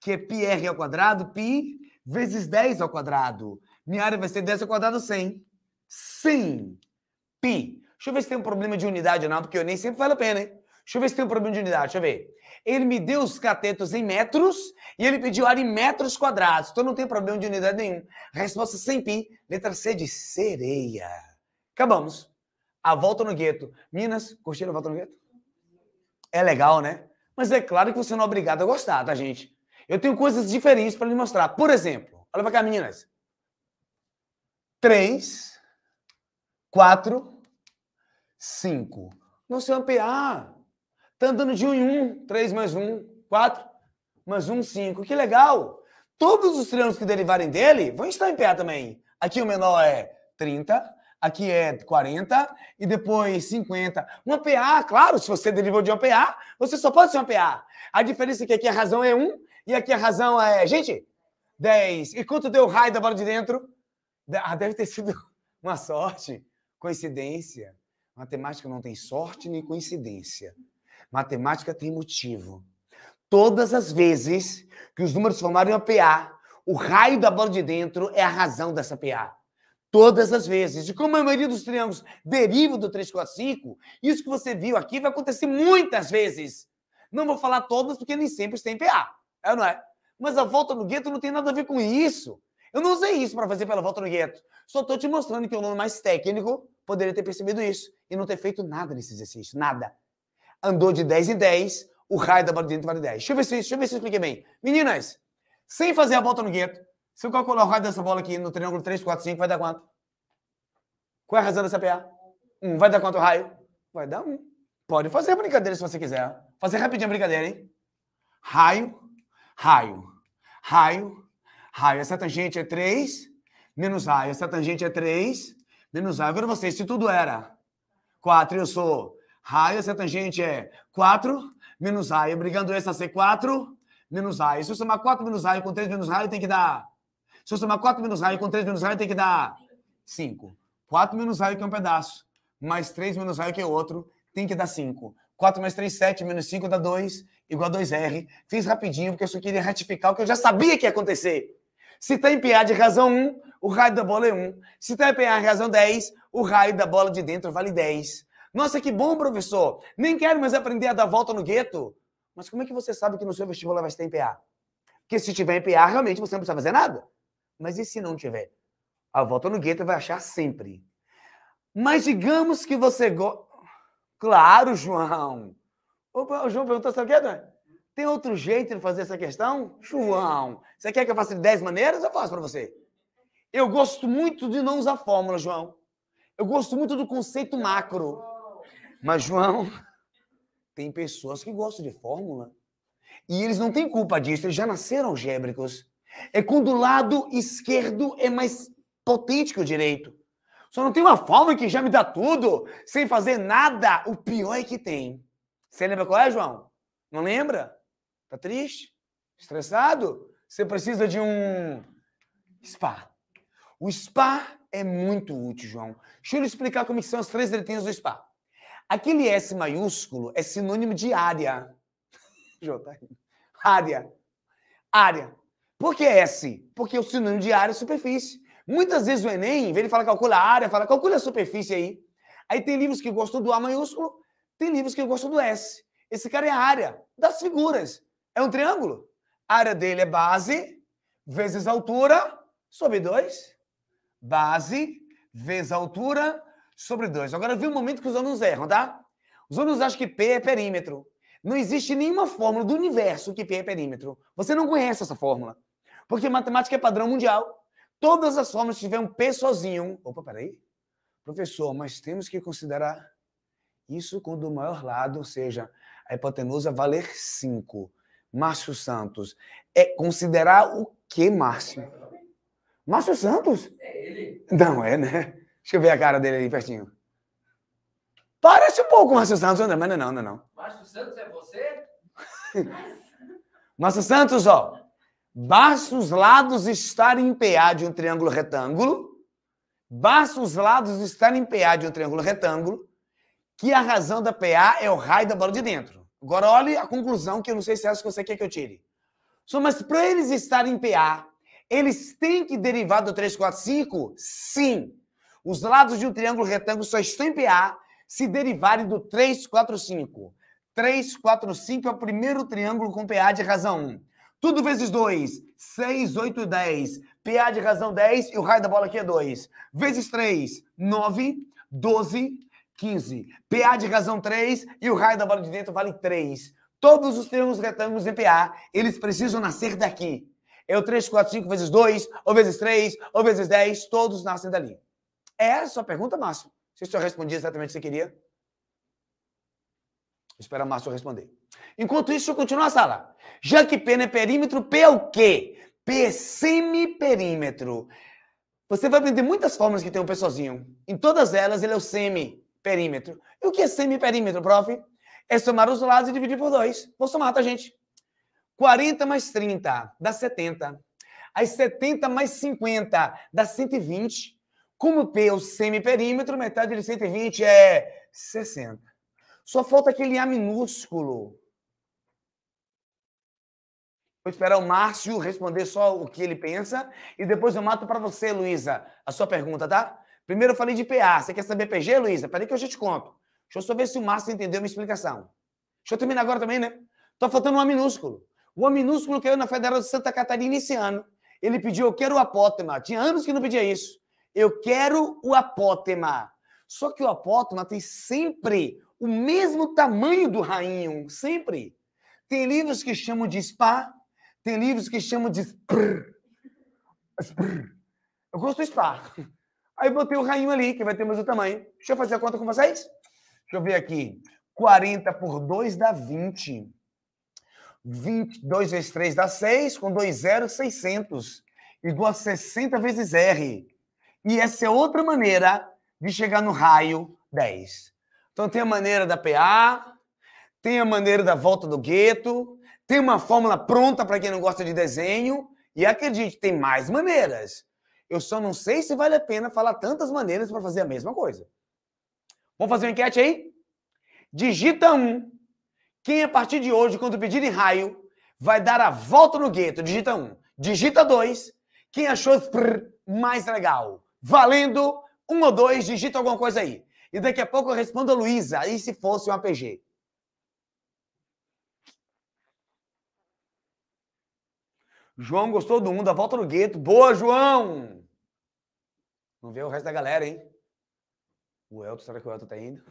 que é πr ao quadrado, π vezes 10 ao quadrado. Minha área vai ser 10 ao quadrado, 100. Sim. Pi. Deixa eu ver se tem um problema de unidade ou não, porque eu nem sempre vale a pena, hein? Deixa eu ver se tem um problema de unidade, deixa eu ver. Ele me deu os catetos em metros e ele pediu área em metros quadrados. Então não tem problema de unidade nenhum. Resposta sem pi, letra C de sereia. Acabamos. A volta no gueto. Minas, curtiram a volta no gueto? É legal, né? Mas é claro que você não é obrigado a gostar, tá, gente? Eu tenho coisas diferentes para lhe mostrar. Por exemplo, olha pra cá, Minas. Três, quatro, 5. Não se ampliar. Está andando de 1 um em 1, um, 3 mais 1, um, 4 mais 1, 5. Que legal! Todos os triângulos que derivarem dele vão estar em pé também. Aqui o menor é 30, aqui é 40 e depois 50. Uma PA, claro, se você derivou de uma PA, você só pode ser uma PA. A diferença é que aqui a razão é 1 e aqui a razão é, gente, 10. E quanto deu o raio da bola de dentro? Ah, deve ter sido uma sorte, coincidência. Matemática não tem sorte nem coincidência. Matemática tem motivo. Todas as vezes que os números formarem uma PA, o raio da bola de dentro é a razão dessa PA. Todas as vezes. E como a maioria dos triângulos deriva do 345, isso que você viu aqui vai acontecer muitas vezes. Não vou falar todas, porque nem sempre tem PA. É ou não é? Mas a volta no gueto não tem nada a ver com isso. Eu não usei isso para fazer pela volta no gueto. Só estou te mostrando que o um nome mais técnico poderia ter percebido isso e não ter feito nada nesse exercício. Nada. Andou de 10 em 10, o raio da bola de dentro vale 10. Deixa eu ver se, deixa eu, ver se eu expliquei bem. Meninas, sem fazer a volta no gueto, se eu calcular o raio dessa bola aqui no triângulo 3, 4, 5, vai dar quanto? Qual é a razão dessa PA? 1. Um. Vai dar quanto o raio? Vai dar 1. Um. Pode fazer a brincadeira se você quiser. Fazer rapidinho a brincadeira, hein? Raio, raio, raio, Raio, essa tangente é 3, é menos raio, essa tangente é 3, é menos raio. Agora vocês, se tudo era 4 eu sou raio, essa tangente é 4, é menos raio. Obrigando essa a ser 4, menos raio. Se eu somar 4 menos raio com 3 menos raio, tem que dar... Se eu somar 4 menos raio com 3 menos raio, tem que dar 5. 4 menos raio que é um pedaço, mais 3 menos raio que é outro, tem que dar 5. 4 mais 3, 7, menos 5 dá 2, igual a 2R. Fiz rapidinho, porque eu só queria retificar o que eu já sabia que ia acontecer. Se está empenhado de razão 1, o raio da bola é 1. Se está empenhado de razão 10, o raio da bola de dentro vale 10. Nossa, que bom, professor! Nem quero mais aprender a dar volta no gueto. Mas como é que você sabe que no seu vestibular vai estar em PA? Porque se tiver em PA, realmente você não precisa fazer nada. Mas e se não tiver? A volta no gueto vai achar sempre. Mas digamos que você Claro, João! O João perguntou: sabe o que é, tem outro jeito de fazer essa questão? João, você quer que eu faça de 10 maneiras? Eu faço para você. Eu gosto muito de não usar fórmula, João. Eu gosto muito do conceito macro. Mas, João, tem pessoas que gostam de fórmula. E eles não têm culpa disso, eles já nasceram algébricos. É quando o lado esquerdo é mais potente que o direito. Só não tem uma fórmula que já me dá tudo, sem fazer nada. O pior é que tem. Você lembra qual é, João? Não lembra? Tá triste? Estressado? Você precisa de um spa. O spa é muito útil, João. Deixa eu lhe explicar como é são as três letrinhas do spa. Aquele S maiúsculo é sinônimo de área. João, tá Área. Área. Por que S? Porque é o sinônimo de área e superfície. Muitas vezes o Enem, em vez de falar calcula a área, fala calcula a superfície aí. Aí tem livros que gostam do A maiúsculo, tem livros que gostam do S. Esse cara é a área das figuras. É um triângulo. A área dele é base vezes altura sobre 2. Base vezes altura sobre 2. Agora vi um momento que os alunos erram, tá? Os alunos acham que P é perímetro. Não existe nenhuma fórmula do universo que P é perímetro. Você não conhece essa fórmula. Porque matemática é padrão mundial. Todas as fórmulas tiveram um P sozinho. Opa, peraí. Professor, mas temos que considerar isso quando o maior lado, ou seja, a hipotenusa valer 5. Márcio Santos. É considerar o que, Márcio? Márcio Santos? É ele. Não, é, né? Deixa eu ver a cara dele ali pertinho. Parece um pouco o Márcio Santos, André, mas não, é não, não. É não. Márcio Santos é você? Márcio Santos, ó. Basta os lados estarem em PA de um triângulo retângulo. Basta os lados estarem em PA de um triângulo retângulo. Que a razão da PA é o raio da bola de dentro. Agora olhe a conclusão que eu não sei se é essa que você quer que eu tire. Só, mas para eles estarem em PA, eles têm que derivar do 3, 4, 5? Sim. Os lados de um triângulo retângulo só estão em PA se derivarem do 3, 4, 5. 3, 4, 5 é o primeiro triângulo com PA de razão 1. Tudo vezes 2, 6, 8, 10. PA de razão 10 e o raio da bola aqui é 2. Vezes 3, 9, 12, 15. PA de razão 3 e o raio da bola de dentro vale 3. Todos os termos retângulos em PA, eles precisam nascer daqui. É o 3, 4, 5 vezes 2, ou vezes 3, ou vezes 10, todos nascem dali. É essa a sua pergunta, Márcio? Se o senhor respondia exatamente o que você queria? Espera Márcio responder. Enquanto isso, continua a sala. Já que P é perímetro, P é o quê? P é semiperímetro. Você vai aprender muitas formas que tem um P sozinho. Em todas elas, ele é o semi perímetro. E o que é semiperímetro, prof? É somar os lados e dividir por 2. Vou somar, tá, gente? 40 mais 30 dá 70. Aí 70 mais 50 dá 120. Como P é o semiperímetro, metade de 120 é 60. Só falta aquele A minúsculo. Vou esperar o Márcio responder só o que ele pensa e depois eu mato para você, Luísa, a sua pergunta, tá? tá? Primeiro eu falei de PA. Você quer saber PG, Luísa? Peraí que eu já te conto. Deixa eu só ver se o Márcio entendeu a minha explicação. Deixa eu terminar agora também, né? Tá faltando um A minúsculo. O A minúsculo caiu na Federal de Santa Catarina esse ano. Ele pediu, eu quero o apótema. Tinha anos que não pedia isso. Eu quero o apótema. Só que o apótema tem sempre o mesmo tamanho do rainho, sempre. Tem livros que chamam de spa, tem livros que chamam de... Spr. Eu gosto do spa. Aí botei o rainho ali, que vai ter o mesmo tamanho. Deixa eu fazer a conta com vocês. Deixa eu ver aqui. 40 por 2 dá 20. 20 2 vezes 3 dá 6. Com 2 zeros, 600. Igual a 60 vezes R. E essa é outra maneira de chegar no raio 10. Então tem a maneira da PA, tem a maneira da volta do gueto, tem uma fórmula pronta para quem não gosta de desenho. E acredite, tem mais maneiras. Eu só não sei se vale a pena falar tantas maneiras para fazer a mesma coisa. Vamos fazer uma enquete aí? Digita um. Quem a partir de hoje, quando em raio, vai dar a volta no gueto? Digita um. Digita dois. Quem achou mais legal? Valendo um ou dois, digita alguma coisa aí. E daqui a pouco eu respondo a Luísa, e se fosse um APG? João gostou do mundo a volta no gueto. Boa, João! Não vê o resto da galera, hein? O Elton, será que o Elton tá indo?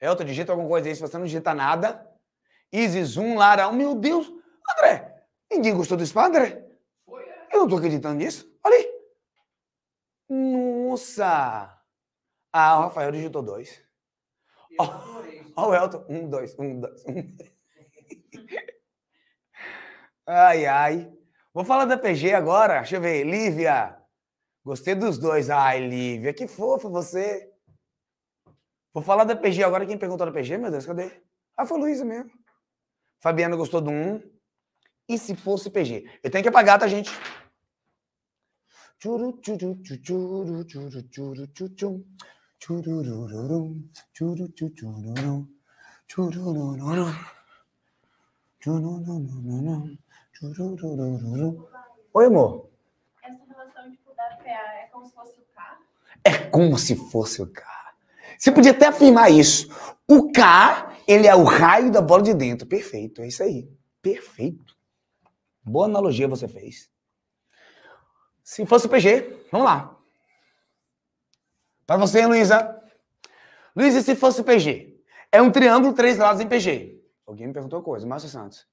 Elton, digita alguma coisa aí. Se você não digita nada. Easy Zoom, Lara. Oh, meu Deus! André, ninguém gostou do spa, André? É. Eu não tô acreditando nisso. Olha aí. Nossa! Ah, o Rafael digitou dois. Olha oh, o Elton. Um, dois, um, dois, um. ai, ai. Vou falar da PG agora. Deixa eu ver. Lívia. Gostei dos dois. Ai, Lívia, que fofo você. Vou falar da PG agora. Quem perguntou da PG, meu Deus, cadê? Ah, foi o Luísa mesmo. Fabiana gostou do 1. Um. E se fosse PG? Eu tenho que apagar, tá, gente? Oi, amor. É, é como se fosse o K? É como se fosse o K. Você podia até afirmar isso. O K, ele é o raio da bola de dentro. Perfeito, é isso aí. Perfeito. Boa analogia você fez. Se fosse o PG, vamos lá. Para você, Luísa. Luísa, se fosse o PG, é um triângulo, três lados em PG. Alguém me perguntou coisa, Márcio Santos.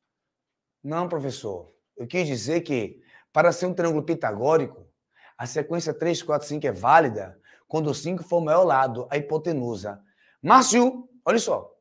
Não, professor. Eu quis dizer que, para ser um triângulo pitagórico, a sequência 3, 4, 5 é válida quando o 5 for o maior lado, a hipotenusa. Márcio, olha só.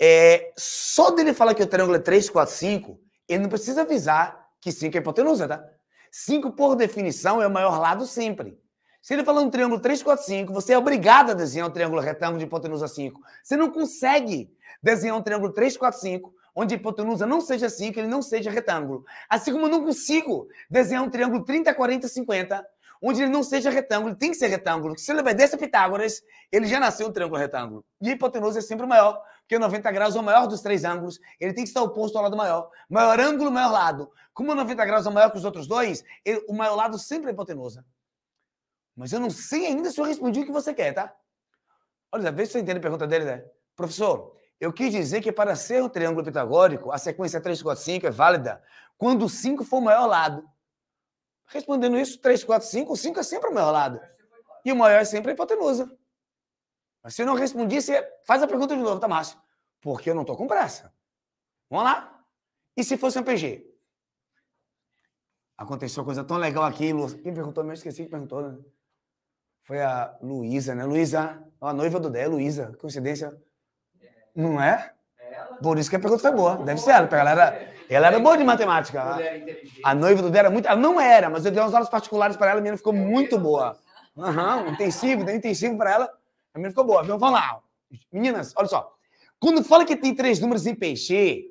É, só dele falar que o triângulo é 3, 4, 5, ele não precisa avisar que 5 é hipotenusa, tá? 5, por definição, é o maior lado sempre. Se ele falar um triângulo 3, 4, 5, você é obrigado a desenhar um triângulo retângulo de hipotenusa 5. Você não consegue desenhar um triângulo 3, 4, 5 onde a hipotenusa não seja assim que ele não seja retângulo. Assim como eu não consigo desenhar um triângulo 30, 40, 50, onde ele não seja retângulo, tem que ser retângulo. Se ele vai a Pitágoras, ele já nasceu um triângulo retângulo. E a hipotenusa é sempre maior, porque 90 graus é o maior dos três ângulos, ele tem que estar oposto ao lado maior. Maior ângulo, maior lado. Como 90 graus é maior que os outros dois, ele, o maior lado sempre é hipotenusa. Mas eu não sei ainda se eu respondi o que você quer, tá? Olha, vê se você entende a pergunta dele, né? Professor, eu quis dizer que para ser um triângulo pitagórico, a sequência 3, 4, 5 é válida quando o 5 for o maior lado. Respondendo isso, 3, 4, 5, o 5 é sempre o maior lado. E o maior é sempre a hipotenusa. Mas se eu não respondi, você faz a pergunta de novo, tá Márcio? Porque eu não estou com pressa. Vamos lá? E se fosse um PG? Aconteceu uma coisa tão legal aqui, Lu. Quem perguntou? Eu esqueci que perguntou, né? Foi a Luísa, né? Luísa, é a noiva do Dé, Luísa. Coincidência não é? Por isso que a pergunta foi boa. Deve ser ela, porque ela era, né? ela era boa de matemática. A noiva do Dé era muito. Ela não era, mas eu dei umas aulas particulares para ela, a menina ficou é muito boa. Aham, uhum, intensivo, deu intensivo para ela, a menina ficou boa. Então vamos lá. Meninas, olha só. Quando fala que tem três números em peixe,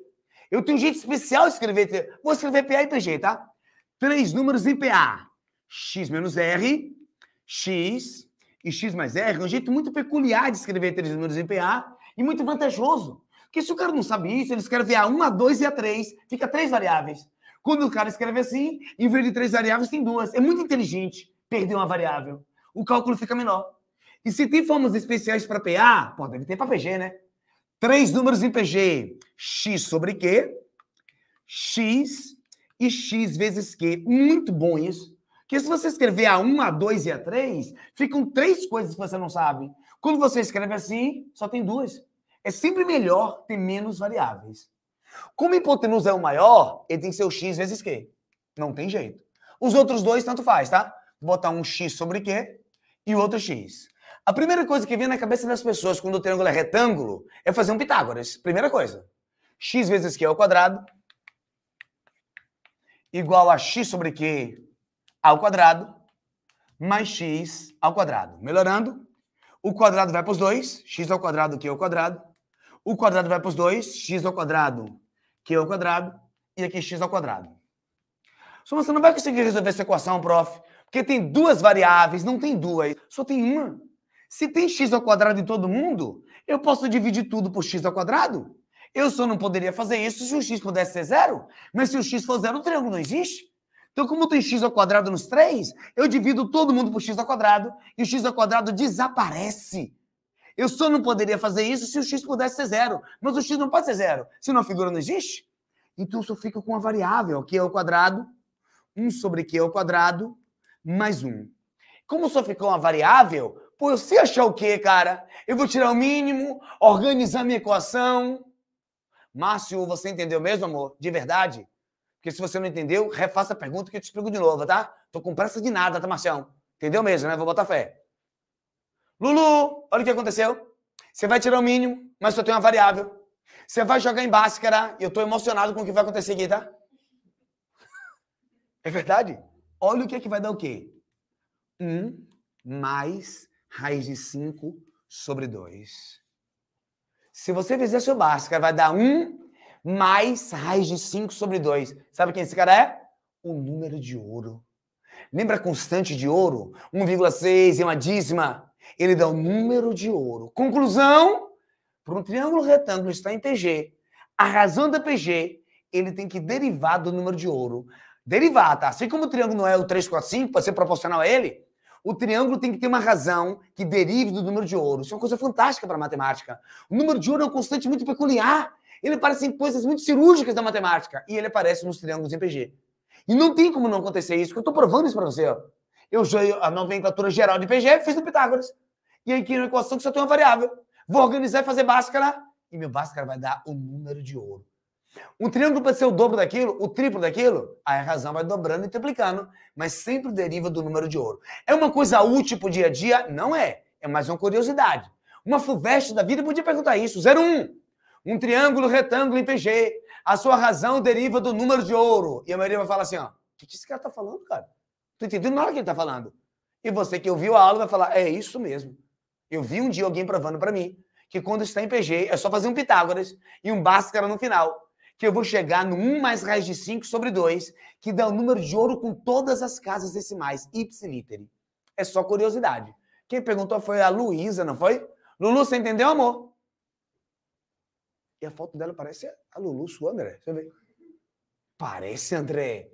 eu tenho um jeito especial de escrever. Vou escrever PA e PG, tá? Três números em PA. X menos R, X e X mais R. É um jeito muito peculiar de escrever três números em PA e muito vantajoso. Porque se o cara não sabe isso, ele escreve A1, A2 e A3, fica três variáveis. Quando o cara escreve assim, em vez de três variáveis, tem duas. É muito inteligente perder uma variável. O cálculo fica menor. E se tem formas especiais para PA, pô, deve ter para PG, né? Três números em PG. X sobre Q, X e X vezes Q. Muito bom isso. Porque se você escrever A1, A2 e A3, ficam três coisas que você não sabe. Quando você escreve assim, só tem duas. É sempre melhor ter menos variáveis. Como a hipotenusa é o maior, ele tem que ser o x vezes q. Não tem jeito. Os outros dois, tanto faz, tá? Vou botar um x sobre q e o outro x. A primeira coisa que vem na cabeça das pessoas quando o triângulo é retângulo é fazer um Pitágoras. Primeira coisa. x vezes q ao quadrado igual a x sobre q ao quadrado mais x ao quadrado. Melhorando, o quadrado vai para os dois, x ao quadrado, q ao quadrado, o quadrado vai para os dois, x ao quadrado, q ao quadrado, e aqui x ao quadrado. Só você não vai conseguir resolver essa equação, prof, porque tem duas variáveis, não tem duas, só tem uma. Se tem x ao quadrado em todo mundo, eu posso dividir tudo por x ao quadrado? Eu só não poderia fazer isso se o x pudesse ser zero, mas se o x for zero, o triângulo não existe. Então, como tem x ao quadrado nos três, eu divido todo mundo por x ao quadrado e o x ao quadrado desaparece. Eu só não poderia fazer isso se o x pudesse ser zero. Mas o x não pode ser zero. Se uma figura não existe, então só fico com a variável, que é o quadrado, 1 sobre q ao quadrado, mais 1. Como só ficou uma variável, pô, eu sei achar o quê, cara? Eu vou tirar o mínimo, organizar minha equação. Márcio, você entendeu mesmo, amor? De verdade? Porque se você não entendeu, refaça a pergunta que eu te explico de novo, tá? Tô com pressa de nada, tá, Marcião? Entendeu mesmo, né? Vou botar fé. Lulu, olha o que aconteceu. Você vai tirar o mínimo, mas só tem uma variável. Você vai jogar em báscara e eu estou emocionado com o que vai acontecer aqui, tá? É verdade? Olha o que, é que vai dar o quê? 1 mais raiz de 5 sobre 2. Se você fizer seu báscara vai dar 1 mais raiz de 5 sobre 2. Sabe quem esse cara é? O número de ouro. Lembra a constante de ouro? 1,6 e uma dízima. Ele dá o número de ouro. Conclusão: para um triângulo retângulo estar em PG, a razão da PG, ele tem que derivar do número de ouro. Derivar, tá? Assim como o triângulo não é o 3, 4, 5, para ser proporcional a ele, o triângulo tem que ter uma razão que derive do número de ouro. Isso é uma coisa fantástica para a matemática. O número de ouro é um constante muito peculiar. Ele aparece em coisas muito cirúrgicas da matemática. E ele aparece nos triângulos em PG. E não tem como não acontecer isso, porque eu estou provando isso para você. Ó eu usei a nomenclatura geral de PG, fiz no Pitágoras. E aí, que na equação que só tem uma variável. Vou organizar e fazer báscara e meu báscara vai dar o um número de ouro. Um triângulo pode ser o dobro daquilo, o triplo daquilo, aí a razão vai dobrando e triplicando, mas sempre deriva do número de ouro. É uma coisa útil pro dia a dia? Não é. É mais uma curiosidade. Uma FUVEST da vida podia perguntar isso. 01. Um triângulo retângulo em PG. A sua razão deriva do número de ouro. E a maioria vai falar assim, ó, o que, que esse cara tá falando, cara? Tô entendendo nada que ele tá falando. E você que ouviu a aula vai falar, é isso mesmo. Eu vi um dia alguém provando para mim que quando está em PG é só fazer um Pitágoras e um Bhaskara no final, que eu vou chegar no 1 mais raiz de 5 sobre 2, que dá o um número de ouro com todas as casas decimais, ipsiliteri. É só curiosidade. Quem perguntou foi a Luísa, não foi? Lulu, você entendeu, amor? E a foto dela parece a Lulu sua, André. Você vê. Parece, André.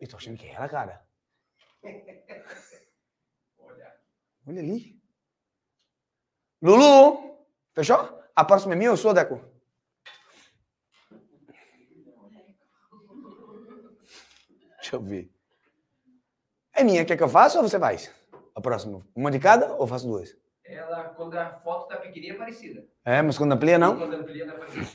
Eu tô achando que é ela, cara. Olha ali. Lulu, fechou? A próxima é minha ou sua, Deco? Deixa eu ver. É minha, quer que eu faça ou você faz? A próxima. Uma de cada ou faço duas? Ela, quando a foto tá pequenininha, é parecida. É, mas quando amplia, não? Quando amplia, não é parecida.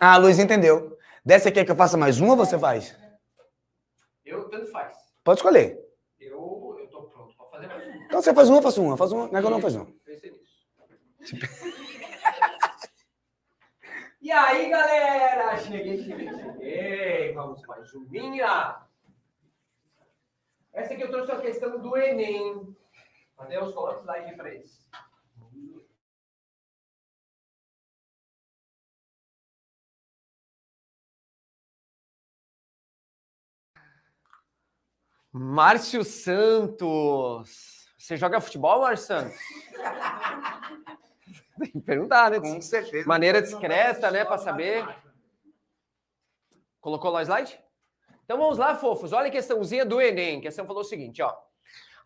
Ah, a Luiz entendeu. Dessa aqui é que eu faça mais uma ou você faz? Eu, tanto faz. Pode escolher. Eu, eu tô pronto pra fazer mais uma. Então você faz uma, eu faço uma. Faz uma, não é que eu não faço uma. Pensei nisso. E aí, galera? Cheguei, cheguei, cheguei. Vamos mais juminha. Essa aqui eu trouxe a questão do Enem. Cadê os coloques lá em frente? Márcio Santos. Você joga futebol, Márcio Santos? Tem que perguntar, né? Com certeza. Maneira discreta, né? Para saber. Colocou lá o slide? Então vamos lá, fofos. Olha a questãozinha do Enem. A questão falou o seguinte, ó.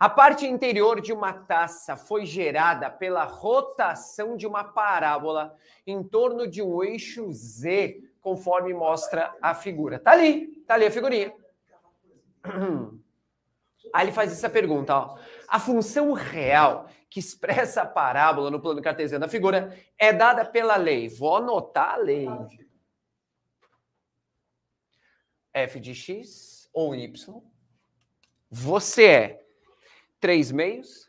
A parte interior de uma taça foi gerada pela rotação de uma parábola em torno de um eixo Z, conforme mostra a figura. Tá ali, tá ali a figurinha. Aí ele faz essa pergunta, ó. A função real que expressa a parábola no plano cartesiano da figura é dada pela lei. Vou anotar a lei. F de x ou y. Você é 3 meios.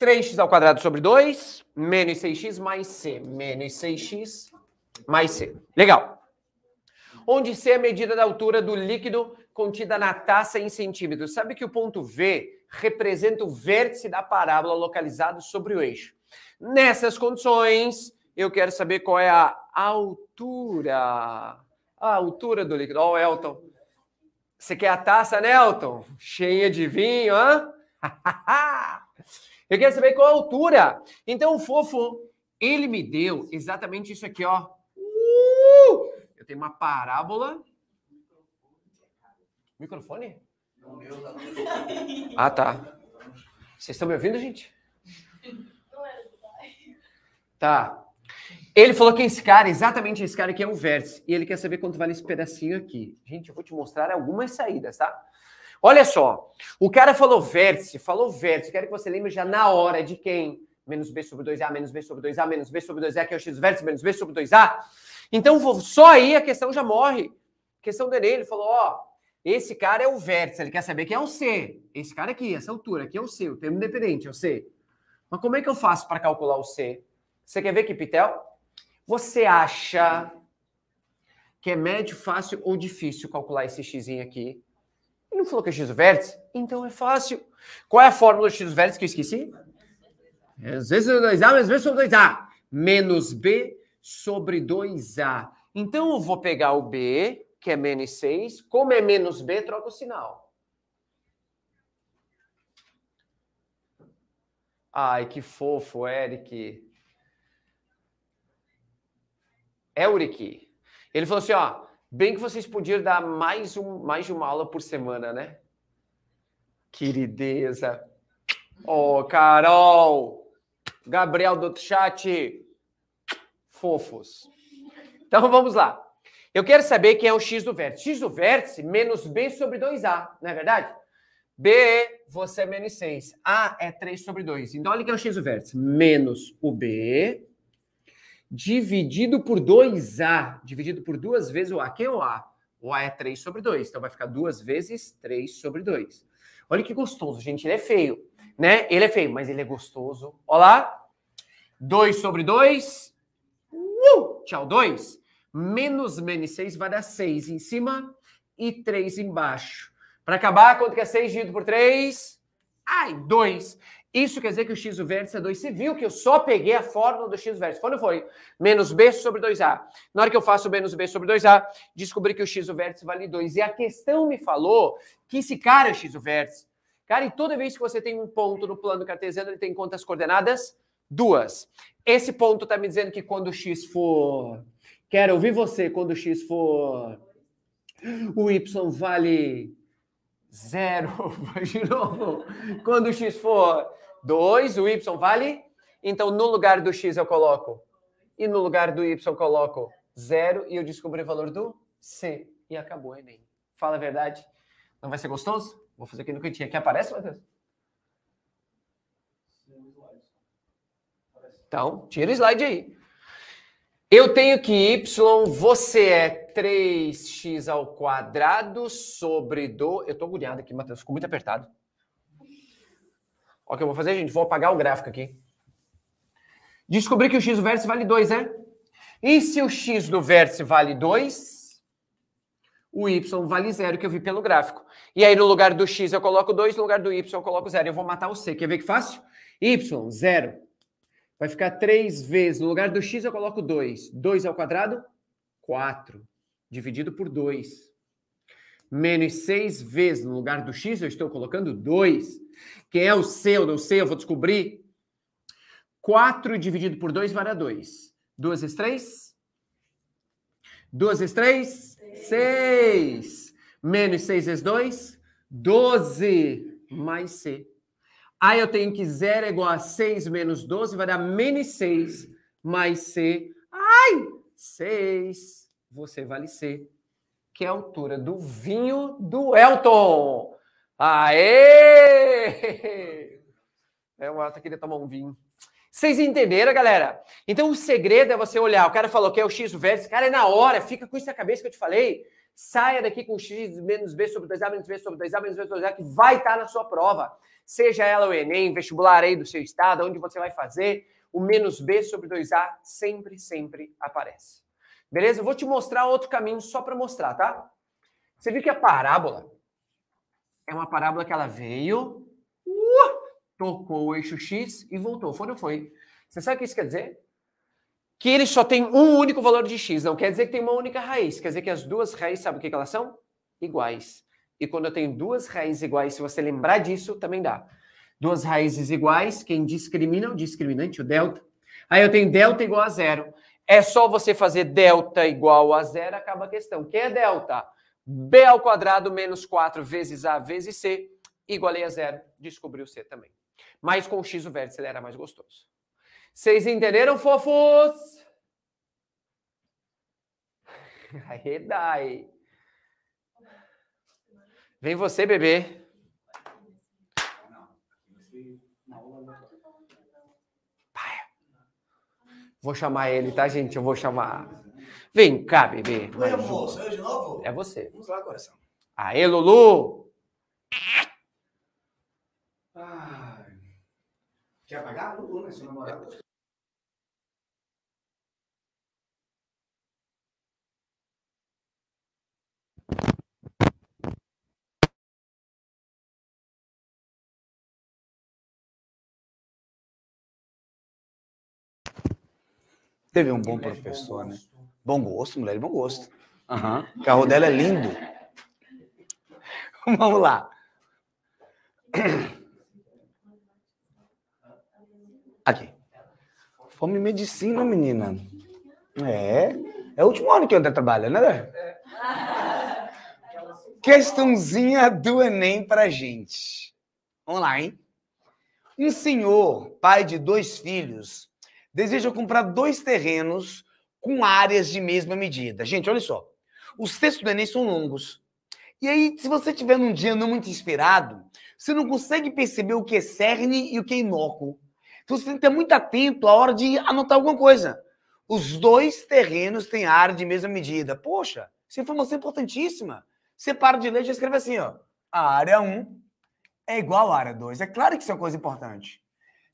3x ao quadrado sobre 2, menos 6x mais c, menos 6x mais c. Legal onde C é a medida da altura do líquido contida na taça em centímetros. Sabe que o ponto V representa o vértice da parábola localizado sobre o eixo. Nessas condições, eu quero saber qual é a altura. A altura do líquido. Ó, oh, Elton. Você quer a taça, né, Elton? Cheia de vinho, hã? eu quero saber qual a altura. Então, o fofo, ele me deu exatamente isso aqui, ó. Eu tenho uma parábola. Microfone? Tá ah, tá. Vocês estão me ouvindo, gente? Tá. Ele falou que esse cara, exatamente esse cara que é um vértice, e ele quer saber quanto vale esse pedacinho aqui. Gente, eu vou te mostrar algumas saídas, tá? Olha só, o cara falou vértice, falou vértice, quero que você lembre já na hora de quem? Menos B sobre 2A, menos B sobre 2A, menos B sobre 2A, que é o X vértice, menos B sobre 2A. Então, só aí a questão já morre. A questão dele, ele falou: ó, esse cara é o vértice, ele quer saber quem é o C. Esse cara aqui, essa altura aqui é o C, o termo independente é o C. Mas como é que eu faço para calcular o C? Você quer ver aqui, Pitel? Você acha que é médio, fácil ou difícil calcular esse x aqui? Ele não falou que é x do vértice? Então é fácil. Qual é a fórmula do x do vértice que eu esqueci? É, às vezes é sobre 2A, vezes B sobre 2A. Menos B sobre 2A. Então, eu vou pegar o B, que é menos 6. Como é menos B, troca o sinal. Ai, que fofo, Eric. É Euric. Ele falou assim, ó, bem que vocês podiam dar mais, um, mais de uma aula por semana, né? Querideza. Ô, oh, Carol. Gabriel do chat fofos. Então vamos lá. Eu quero saber quem é o x do vértice. x do vértice menos b sobre 2a, não é verdade? b, você é menos 6. a é 3 sobre 2. Então olha que é o x do vértice. Menos o b dividido por 2a, dividido por duas vezes o a. Quem é o a? O a é 3 sobre 2, então vai ficar duas vezes 3 sobre 2. Olha que gostoso, gente. Ele é feio, né? Ele é feio, mas ele é gostoso. Olha lá. 2 sobre 2, tchau 2, menos menos 6 vai dar 6 em cima e 3 embaixo. Para acabar, quanto que é 6 dividido por 3? Ai, 2. Isso quer dizer que o x do vértice é 2. Você viu que eu só peguei a fórmula do x do vértice. Foi ou foi? Menos b sobre 2a. Na hora que eu faço menos b sobre 2a, descobri que o x do vértice vale 2. E a questão me falou que esse cara é x do vértice. Cara, e toda vez que você tem um ponto no plano cartesiano, ele tem quantas coordenadas? Duas. Esse ponto está me dizendo que quando o X for. Quero ouvir você quando o X for. O Y vale zero. De novo. Quando o X for 2, o Y vale. Então, no lugar do X eu coloco. E no lugar do Y eu coloco zero. E eu descobri o valor do C. E acabou Enem. Fala a verdade. Não vai ser gostoso? Vou fazer aqui no cantinho. Aqui aparece, Matheus? Então, tira o slide aí. Eu tenho que y, você é 3x ao quadrado sobre 2. Eu tô agoniado aqui, Matheus, ficou muito apertado. Olha o que eu vou fazer, gente. Vou apagar o gráfico aqui. Descobri que o x do vértice vale 2, né? E se o x do vértice vale 2, o y vale 0, que eu vi pelo gráfico. E aí, no lugar do x eu coloco 2, no lugar do y eu coloco 0. Eu vou matar o c. Quer ver que fácil? y, 0. Vai ficar 3 vezes. No lugar do x, eu coloco 2. 2 ao quadrado, 4. Dividido por 2. Menos 6 vezes. No lugar do x, eu estou colocando 2. Que é o seu, não sei, eu vou descobrir. 4 dividido por 2 vale dar 2. 2 vezes 3. 2 vezes 3, 6. Menos 6 vezes 2, 12. Mais C. Aí eu tenho que 0 é igual a 6 menos 12, vai dar menos 6 mais C. Ai, 6. Você vale C, que é a altura do vinho do Elton. Aê! É, o Elton queria tomar um vinho. Vocês entenderam, galera? Então o segredo é você olhar. O cara falou que é o x o versus. Cara, é na hora, fica com isso na cabeça que eu te falei. Saia daqui com x menos b sobre 2a menos b sobre 2a menos b sobre 2a, que vai estar na sua prova seja ela o Enem, vestibular aí do seu estado, onde você vai fazer, o menos B sobre 2A sempre, sempre aparece. Beleza? Eu vou te mostrar outro caminho só para mostrar, tá? Você viu que a parábola é uma parábola que ela veio, uh, tocou o eixo X e voltou. Foi ou não foi? Você sabe o que isso quer dizer? Que ele só tem um único valor de X. Não quer dizer que tem uma única raiz. Quer dizer que as duas raízes, sabe o que, elas são? Iguais. E quando eu tenho duas raízes iguais, se você lembrar disso, também dá. Duas raízes iguais, quem discrimina é o discriminante, o delta. Aí eu tenho delta igual a zero. É só você fazer delta igual a zero, acaba a questão. Quem é delta? B ao quadrado menos 4 vezes A vezes C, igualei a zero. Descobriu o C também. Mas com X o vértice ele era mais gostoso. Vocês entenderam, fofos? Arredai. Vem você, bebê. Vou chamar ele, tá, gente? Eu vou chamar. Vem cá, bebê. Oi, amor. Sou eu de novo? É você. Vamos lá, coração. Aê, Lulu! Ai. Quer apagar? Lulu, né? Seu namorado. Teve um bom professor, bom né? Bom gosto, mulher de bom gosto. Uhum. O carro dela é lindo. Vamos lá. Aqui. Fome medicina, menina. É. É o último ano que o André trabalha, né? Questãozinha do Enem pra gente. Vamos lá, hein? Um senhor, pai de dois filhos, deseja comprar dois terrenos com áreas de mesma medida. Gente, olha só. Os textos do Enem são longos. E aí, se você tiver num dia não muito inspirado, você não consegue perceber o que é cerne e o que é inócuo. Então você tem que estar muito atento à hora de anotar alguma coisa. Os dois terrenos têm área de mesma medida. Poxa, essa informação é importantíssima. Você para de ler e já escreve assim, ó. A área 1 é igual à área 2. É claro que isso é uma coisa importante.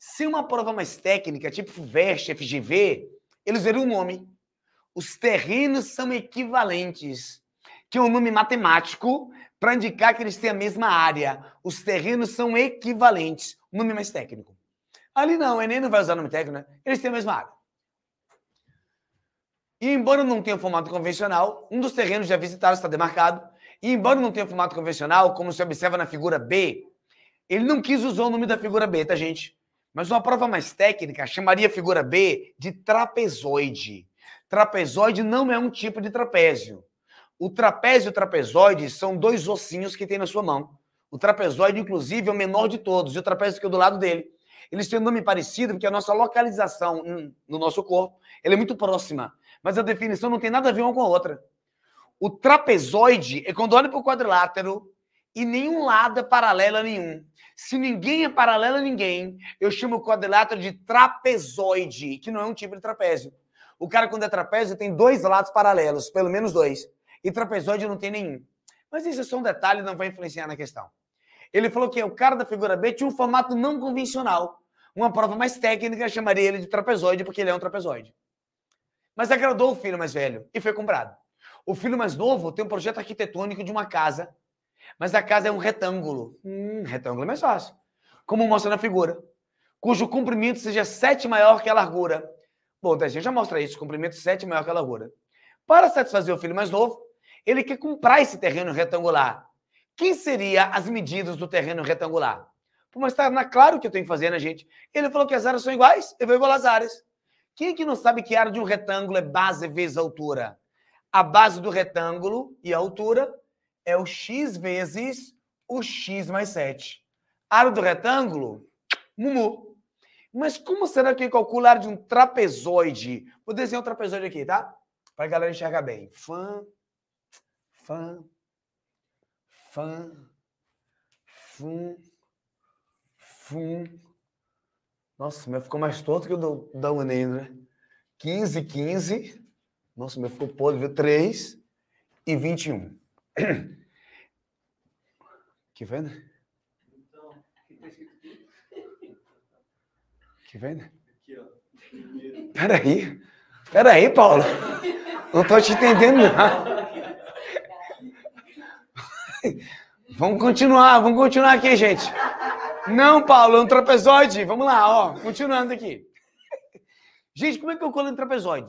Se uma prova mais técnica, tipo FUVEST, FGV, eles viram o nome. Os terrenos são equivalentes, que é um nome matemático para indicar que eles têm a mesma área. Os terrenos são equivalentes, um nome mais técnico. Ali não, o Enem não vai usar nome técnico, né? Eles têm a mesma área. E embora não tenha o formato convencional, um dos terrenos já visitados está demarcado. E embora não tenha o formato convencional, como se observa na figura B, ele não quis usar o nome da figura B, tá, gente? Mas uma prova mais técnica chamaria a figura B de trapezoide. Trapezoide não é um tipo de trapézio. O trapézio e o trapezoide são dois ossinhos que tem na sua mão. O trapezoide, inclusive, é o menor de todos, e o trapézio que é do lado dele. Eles têm um nome parecido porque a nossa localização no nosso corpo é muito próxima, mas a definição não tem nada a ver uma com a outra. O trapezoide é quando olha para o quadrilátero e nenhum lado é paralelo a nenhum. Se ninguém é paralelo a ninguém, eu chamo o quadrilátero de trapezoide, que não é um tipo de trapézio. O cara, quando é trapézio, tem dois lados paralelos, pelo menos dois. E trapezoide não tem nenhum. Mas isso é só um detalhe, não vai influenciar na questão. Ele falou que o cara da figura B tinha um formato não convencional. Uma prova mais técnica, eu chamaria ele de trapezoide, porque ele é um trapezoide. Mas agradou o filho mais velho e foi comprado. O filho mais novo tem um projeto arquitetônico de uma casa mas a casa é um retângulo. Hum, retângulo é mais fácil. Como mostra na figura. Cujo comprimento seja 7 maior que a largura. Bom, a gente já mostra isso. Comprimento 7 maior que a largura. Para satisfazer o filho mais novo, ele quer comprar esse terreno retangular. Quem seria as medidas do terreno retangular? Pô, mas está na claro o que eu tenho que fazer, né, gente? Ele falou que as áreas são iguais, eu vou igualar as áreas. Quem é que não sabe que a área de um retângulo é base vezes altura? A base do retângulo e a altura é o x vezes o x mais 7. Área do retângulo, mumu. Mas como será que eu calculo a área de um trapezoide? Vou desenhar um trapezoide aqui, tá? Para a galera enxergar bem. Fã, fã, fã, fum, fum. Nossa, meu ficou mais torto que o da Enem, né? 15, 15. Nossa, meu ficou podre, viu? 3 e 21. Que venda? Que venda? Peraí. Peraí, Paulo. Não estou te entendendo, não. Vamos continuar, vamos continuar aqui, gente. Não, Paulo, é um trapezoide. Vamos lá, ó. Continuando aqui. Gente, como é que eu colo um trapezoide?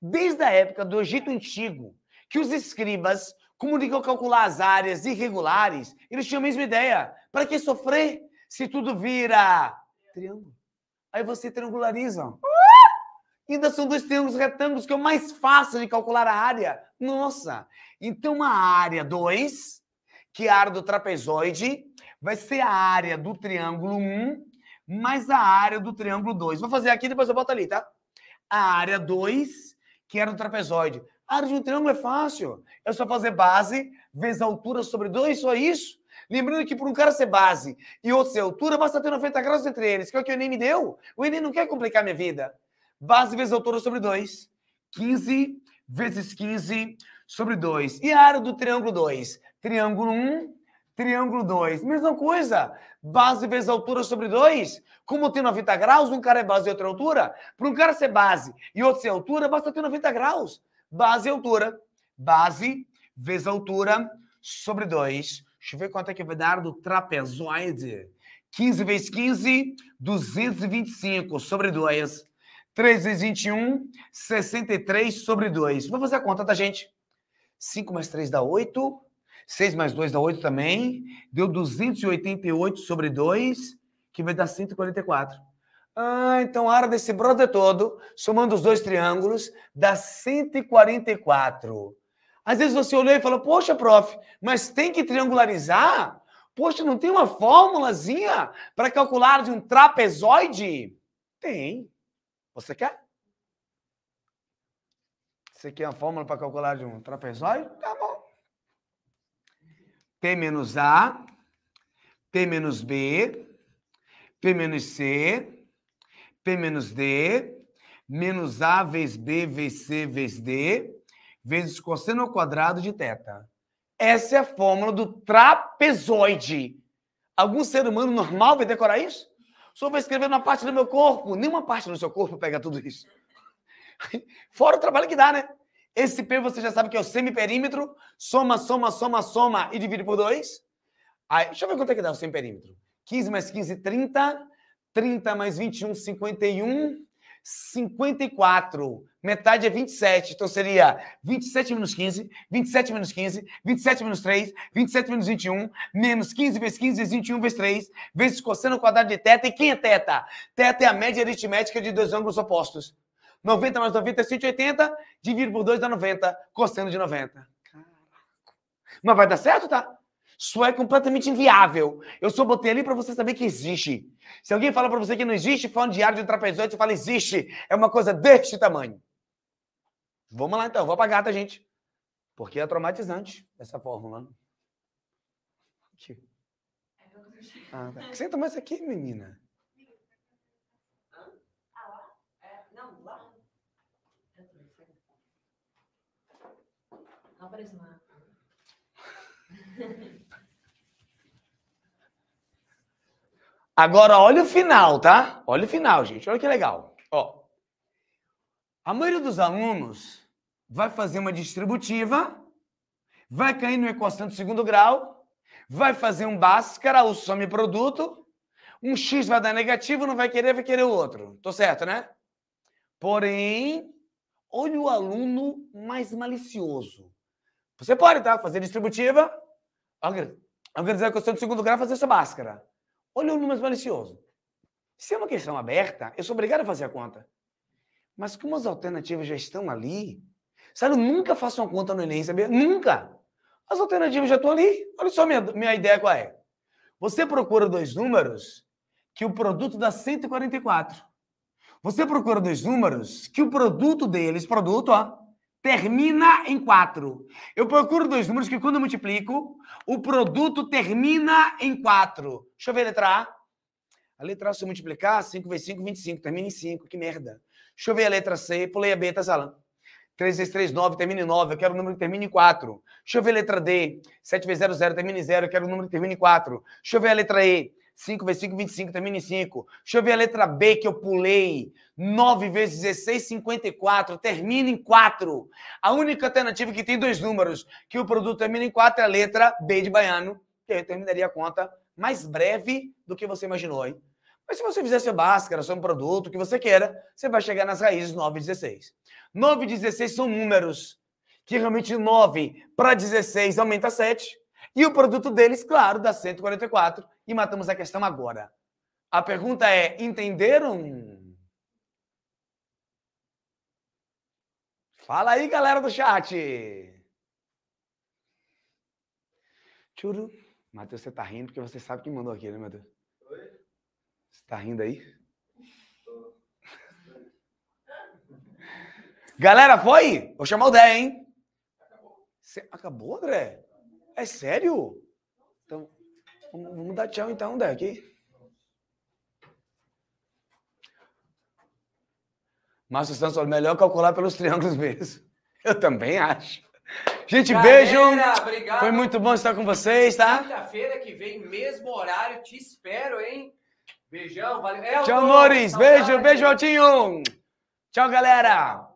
Desde a época do Egito Antigo, que os escribas comunicam calcular as áreas irregulares, eles tinham a mesma ideia. Para que sofrer se tudo vira triângulo? Aí você triangulariza. Uh! Ainda são dois triângulos retângulos que é o mais fácil de calcular a área. Nossa! Então a área 2, que é a área do trapezoide, vai ser a área do triângulo 1 um, mais a área do triângulo 2. Vou fazer aqui, depois eu boto ali, tá? A área 2, que era do trapezoide, a ah, área de um triângulo é fácil. É só fazer base vezes altura sobre 2, só isso. Lembrando que para um cara ser base e outro ser altura, basta ter 90 graus entre eles, que é o que o Enem me deu. O Enem não quer complicar minha vida. Base vezes altura sobre 2, 15 vezes 15 sobre 2. E a área do triângulo 2? Triângulo 1, um, triângulo 2. Mesma coisa. Base vezes altura sobre 2. Como tem 90 graus, um cara é base e outro é altura. Para um cara ser base e outro ser altura, basta ter 90 graus. Base e altura. Base vezes altura sobre 2. Deixa eu ver quanto é que vai dar do trapezoide. 15 vezes 15, 225 sobre 2. 3 vezes 21, 63 sobre 2. Vou fazer a conta, tá, gente? 5 mais 3 dá 8. 6 mais 2 dá 8 também. Deu 288 sobre 2, que vai dar 144. Ah, então a área desse brother todo, somando os dois triângulos, dá 144. Às vezes você olhou e falou, poxa, prof, mas tem que triangularizar? Poxa, não tem uma fórmulazinha para calcular de um trapezoide? Tem. Você quer? Você quer uma fórmula para calcular de um trapezoide? Tá bom. P menos A, p menos B, P menos C, P menos D, menos A vezes B vezes C vezes D, vezes cosseno ao quadrado de teta. Essa é a fórmula do trapezoide. Algum ser humano normal vai decorar isso? Só vai escrever na parte do meu corpo. Nenhuma parte do seu corpo pega tudo isso. Fora o trabalho que dá, né? Esse P você já sabe que é o semiperímetro. Soma, soma, soma, soma e divide por 2. deixa eu ver quanto é que dá o semiperímetro. 15 mais 15, 30. 30 mais 21, 51. 54. Metade é 27. Então seria 27 menos 15, 27 menos 15, 27 menos 3, 27 menos 21, menos 15 vezes 15 é vezes 21 vezes 3, vezes cosseno quadrado de teta. E quem é teta? Teta é a média aritmética de dois ângulos opostos. 90 mais 90 é 180, divido por 2 dá 90, cosseno de 90. Mas vai dar certo, tá? Isso é completamente inviável. Eu só botei ali para você saber que existe. Se alguém fala para você que não existe, fala um diário de trapezoide, você fala existe. É uma coisa deste tamanho. Vamos lá então, vou apagar, tá, gente? Porque é traumatizante essa fórmula. Aqui. Né? Ah, tá. Senta mais aqui, menina. Não aparece nada. Agora, olha o final, tá? Olha o final, gente. Olha que legal. Ó, a maioria dos alunos vai fazer uma distributiva, vai cair no equação de segundo grau, vai fazer um báscara o some produto, um X vai dar negativo, não vai querer, vai querer o outro. Tô certo, né? Porém, olha o aluno mais malicioso. Você pode, tá? Fazer distributiva, organizar a questão de segundo grau, fazer sua máscara. Olha o número malicioso. Se é uma questão aberta, eu sou obrigado a fazer a conta. Mas como as alternativas já estão ali, sabe, eu nunca faço uma conta no Enem, sabia? Nunca! As alternativas já estão ali. Olha só minha, minha ideia qual é. Você procura dois números que o produto dá 144. Você procura dois números que o produto deles, produto, ó, termina em 4. Eu procuro dois números que, quando multiplico, o produto termina em 4. Deixa eu ver a letra A. A letra A, se eu multiplicar, 5 vezes 5, 25. Termina em 5. Que merda. Deixa eu ver a letra C. Pulei a B, tá salão. 3 vezes 3, 9, termina em 9, eu quero um número que termine em 4. Deixa eu ver a letra D. 7 vezes 0, 0, termina em 0, eu quero um número que termine em 4. Deixa eu ver a letra E. 5 vezes 5, 25, termina em 5. Deixa eu ver a letra B que eu pulei. 9 vezes 16, 54, termina em 4. A única alternativa que tem dois números, que o produto termina em 4, é a letra B de baiano, que eu terminaria a conta mais breve do que você imaginou, hein? Mas se você fizer sua máscara, seu produto, o que você queira, você vai chegar nas raízes 9 e 16. 9 e 16 são números que realmente 9 para 16 aumenta 7. E o produto deles, claro, dá 144, e matamos a questão agora. A pergunta é: entenderam? Fala aí, galera do chat. Tchuru. Matheus, você tá rindo porque você sabe quem mandou aqui, né, Matheus? Oi? Você tá rindo aí? Galera, foi? Vou chamar o Dé, hein? Acabou. Cê... Acabou, André? É sério? Então, Vamos dar tchau então, Deck. Márcio Santos, melhor calcular pelos triângulos mesmo. Eu também acho. Gente, Galera, beijo. Obrigado. Foi muito bom estar com vocês, tá? Quinta-feira que vem, mesmo horário, te espero, hein? Beijão, valeu. É, tchau, amores. Beijo, beijo, Altinho. Tchau, galera.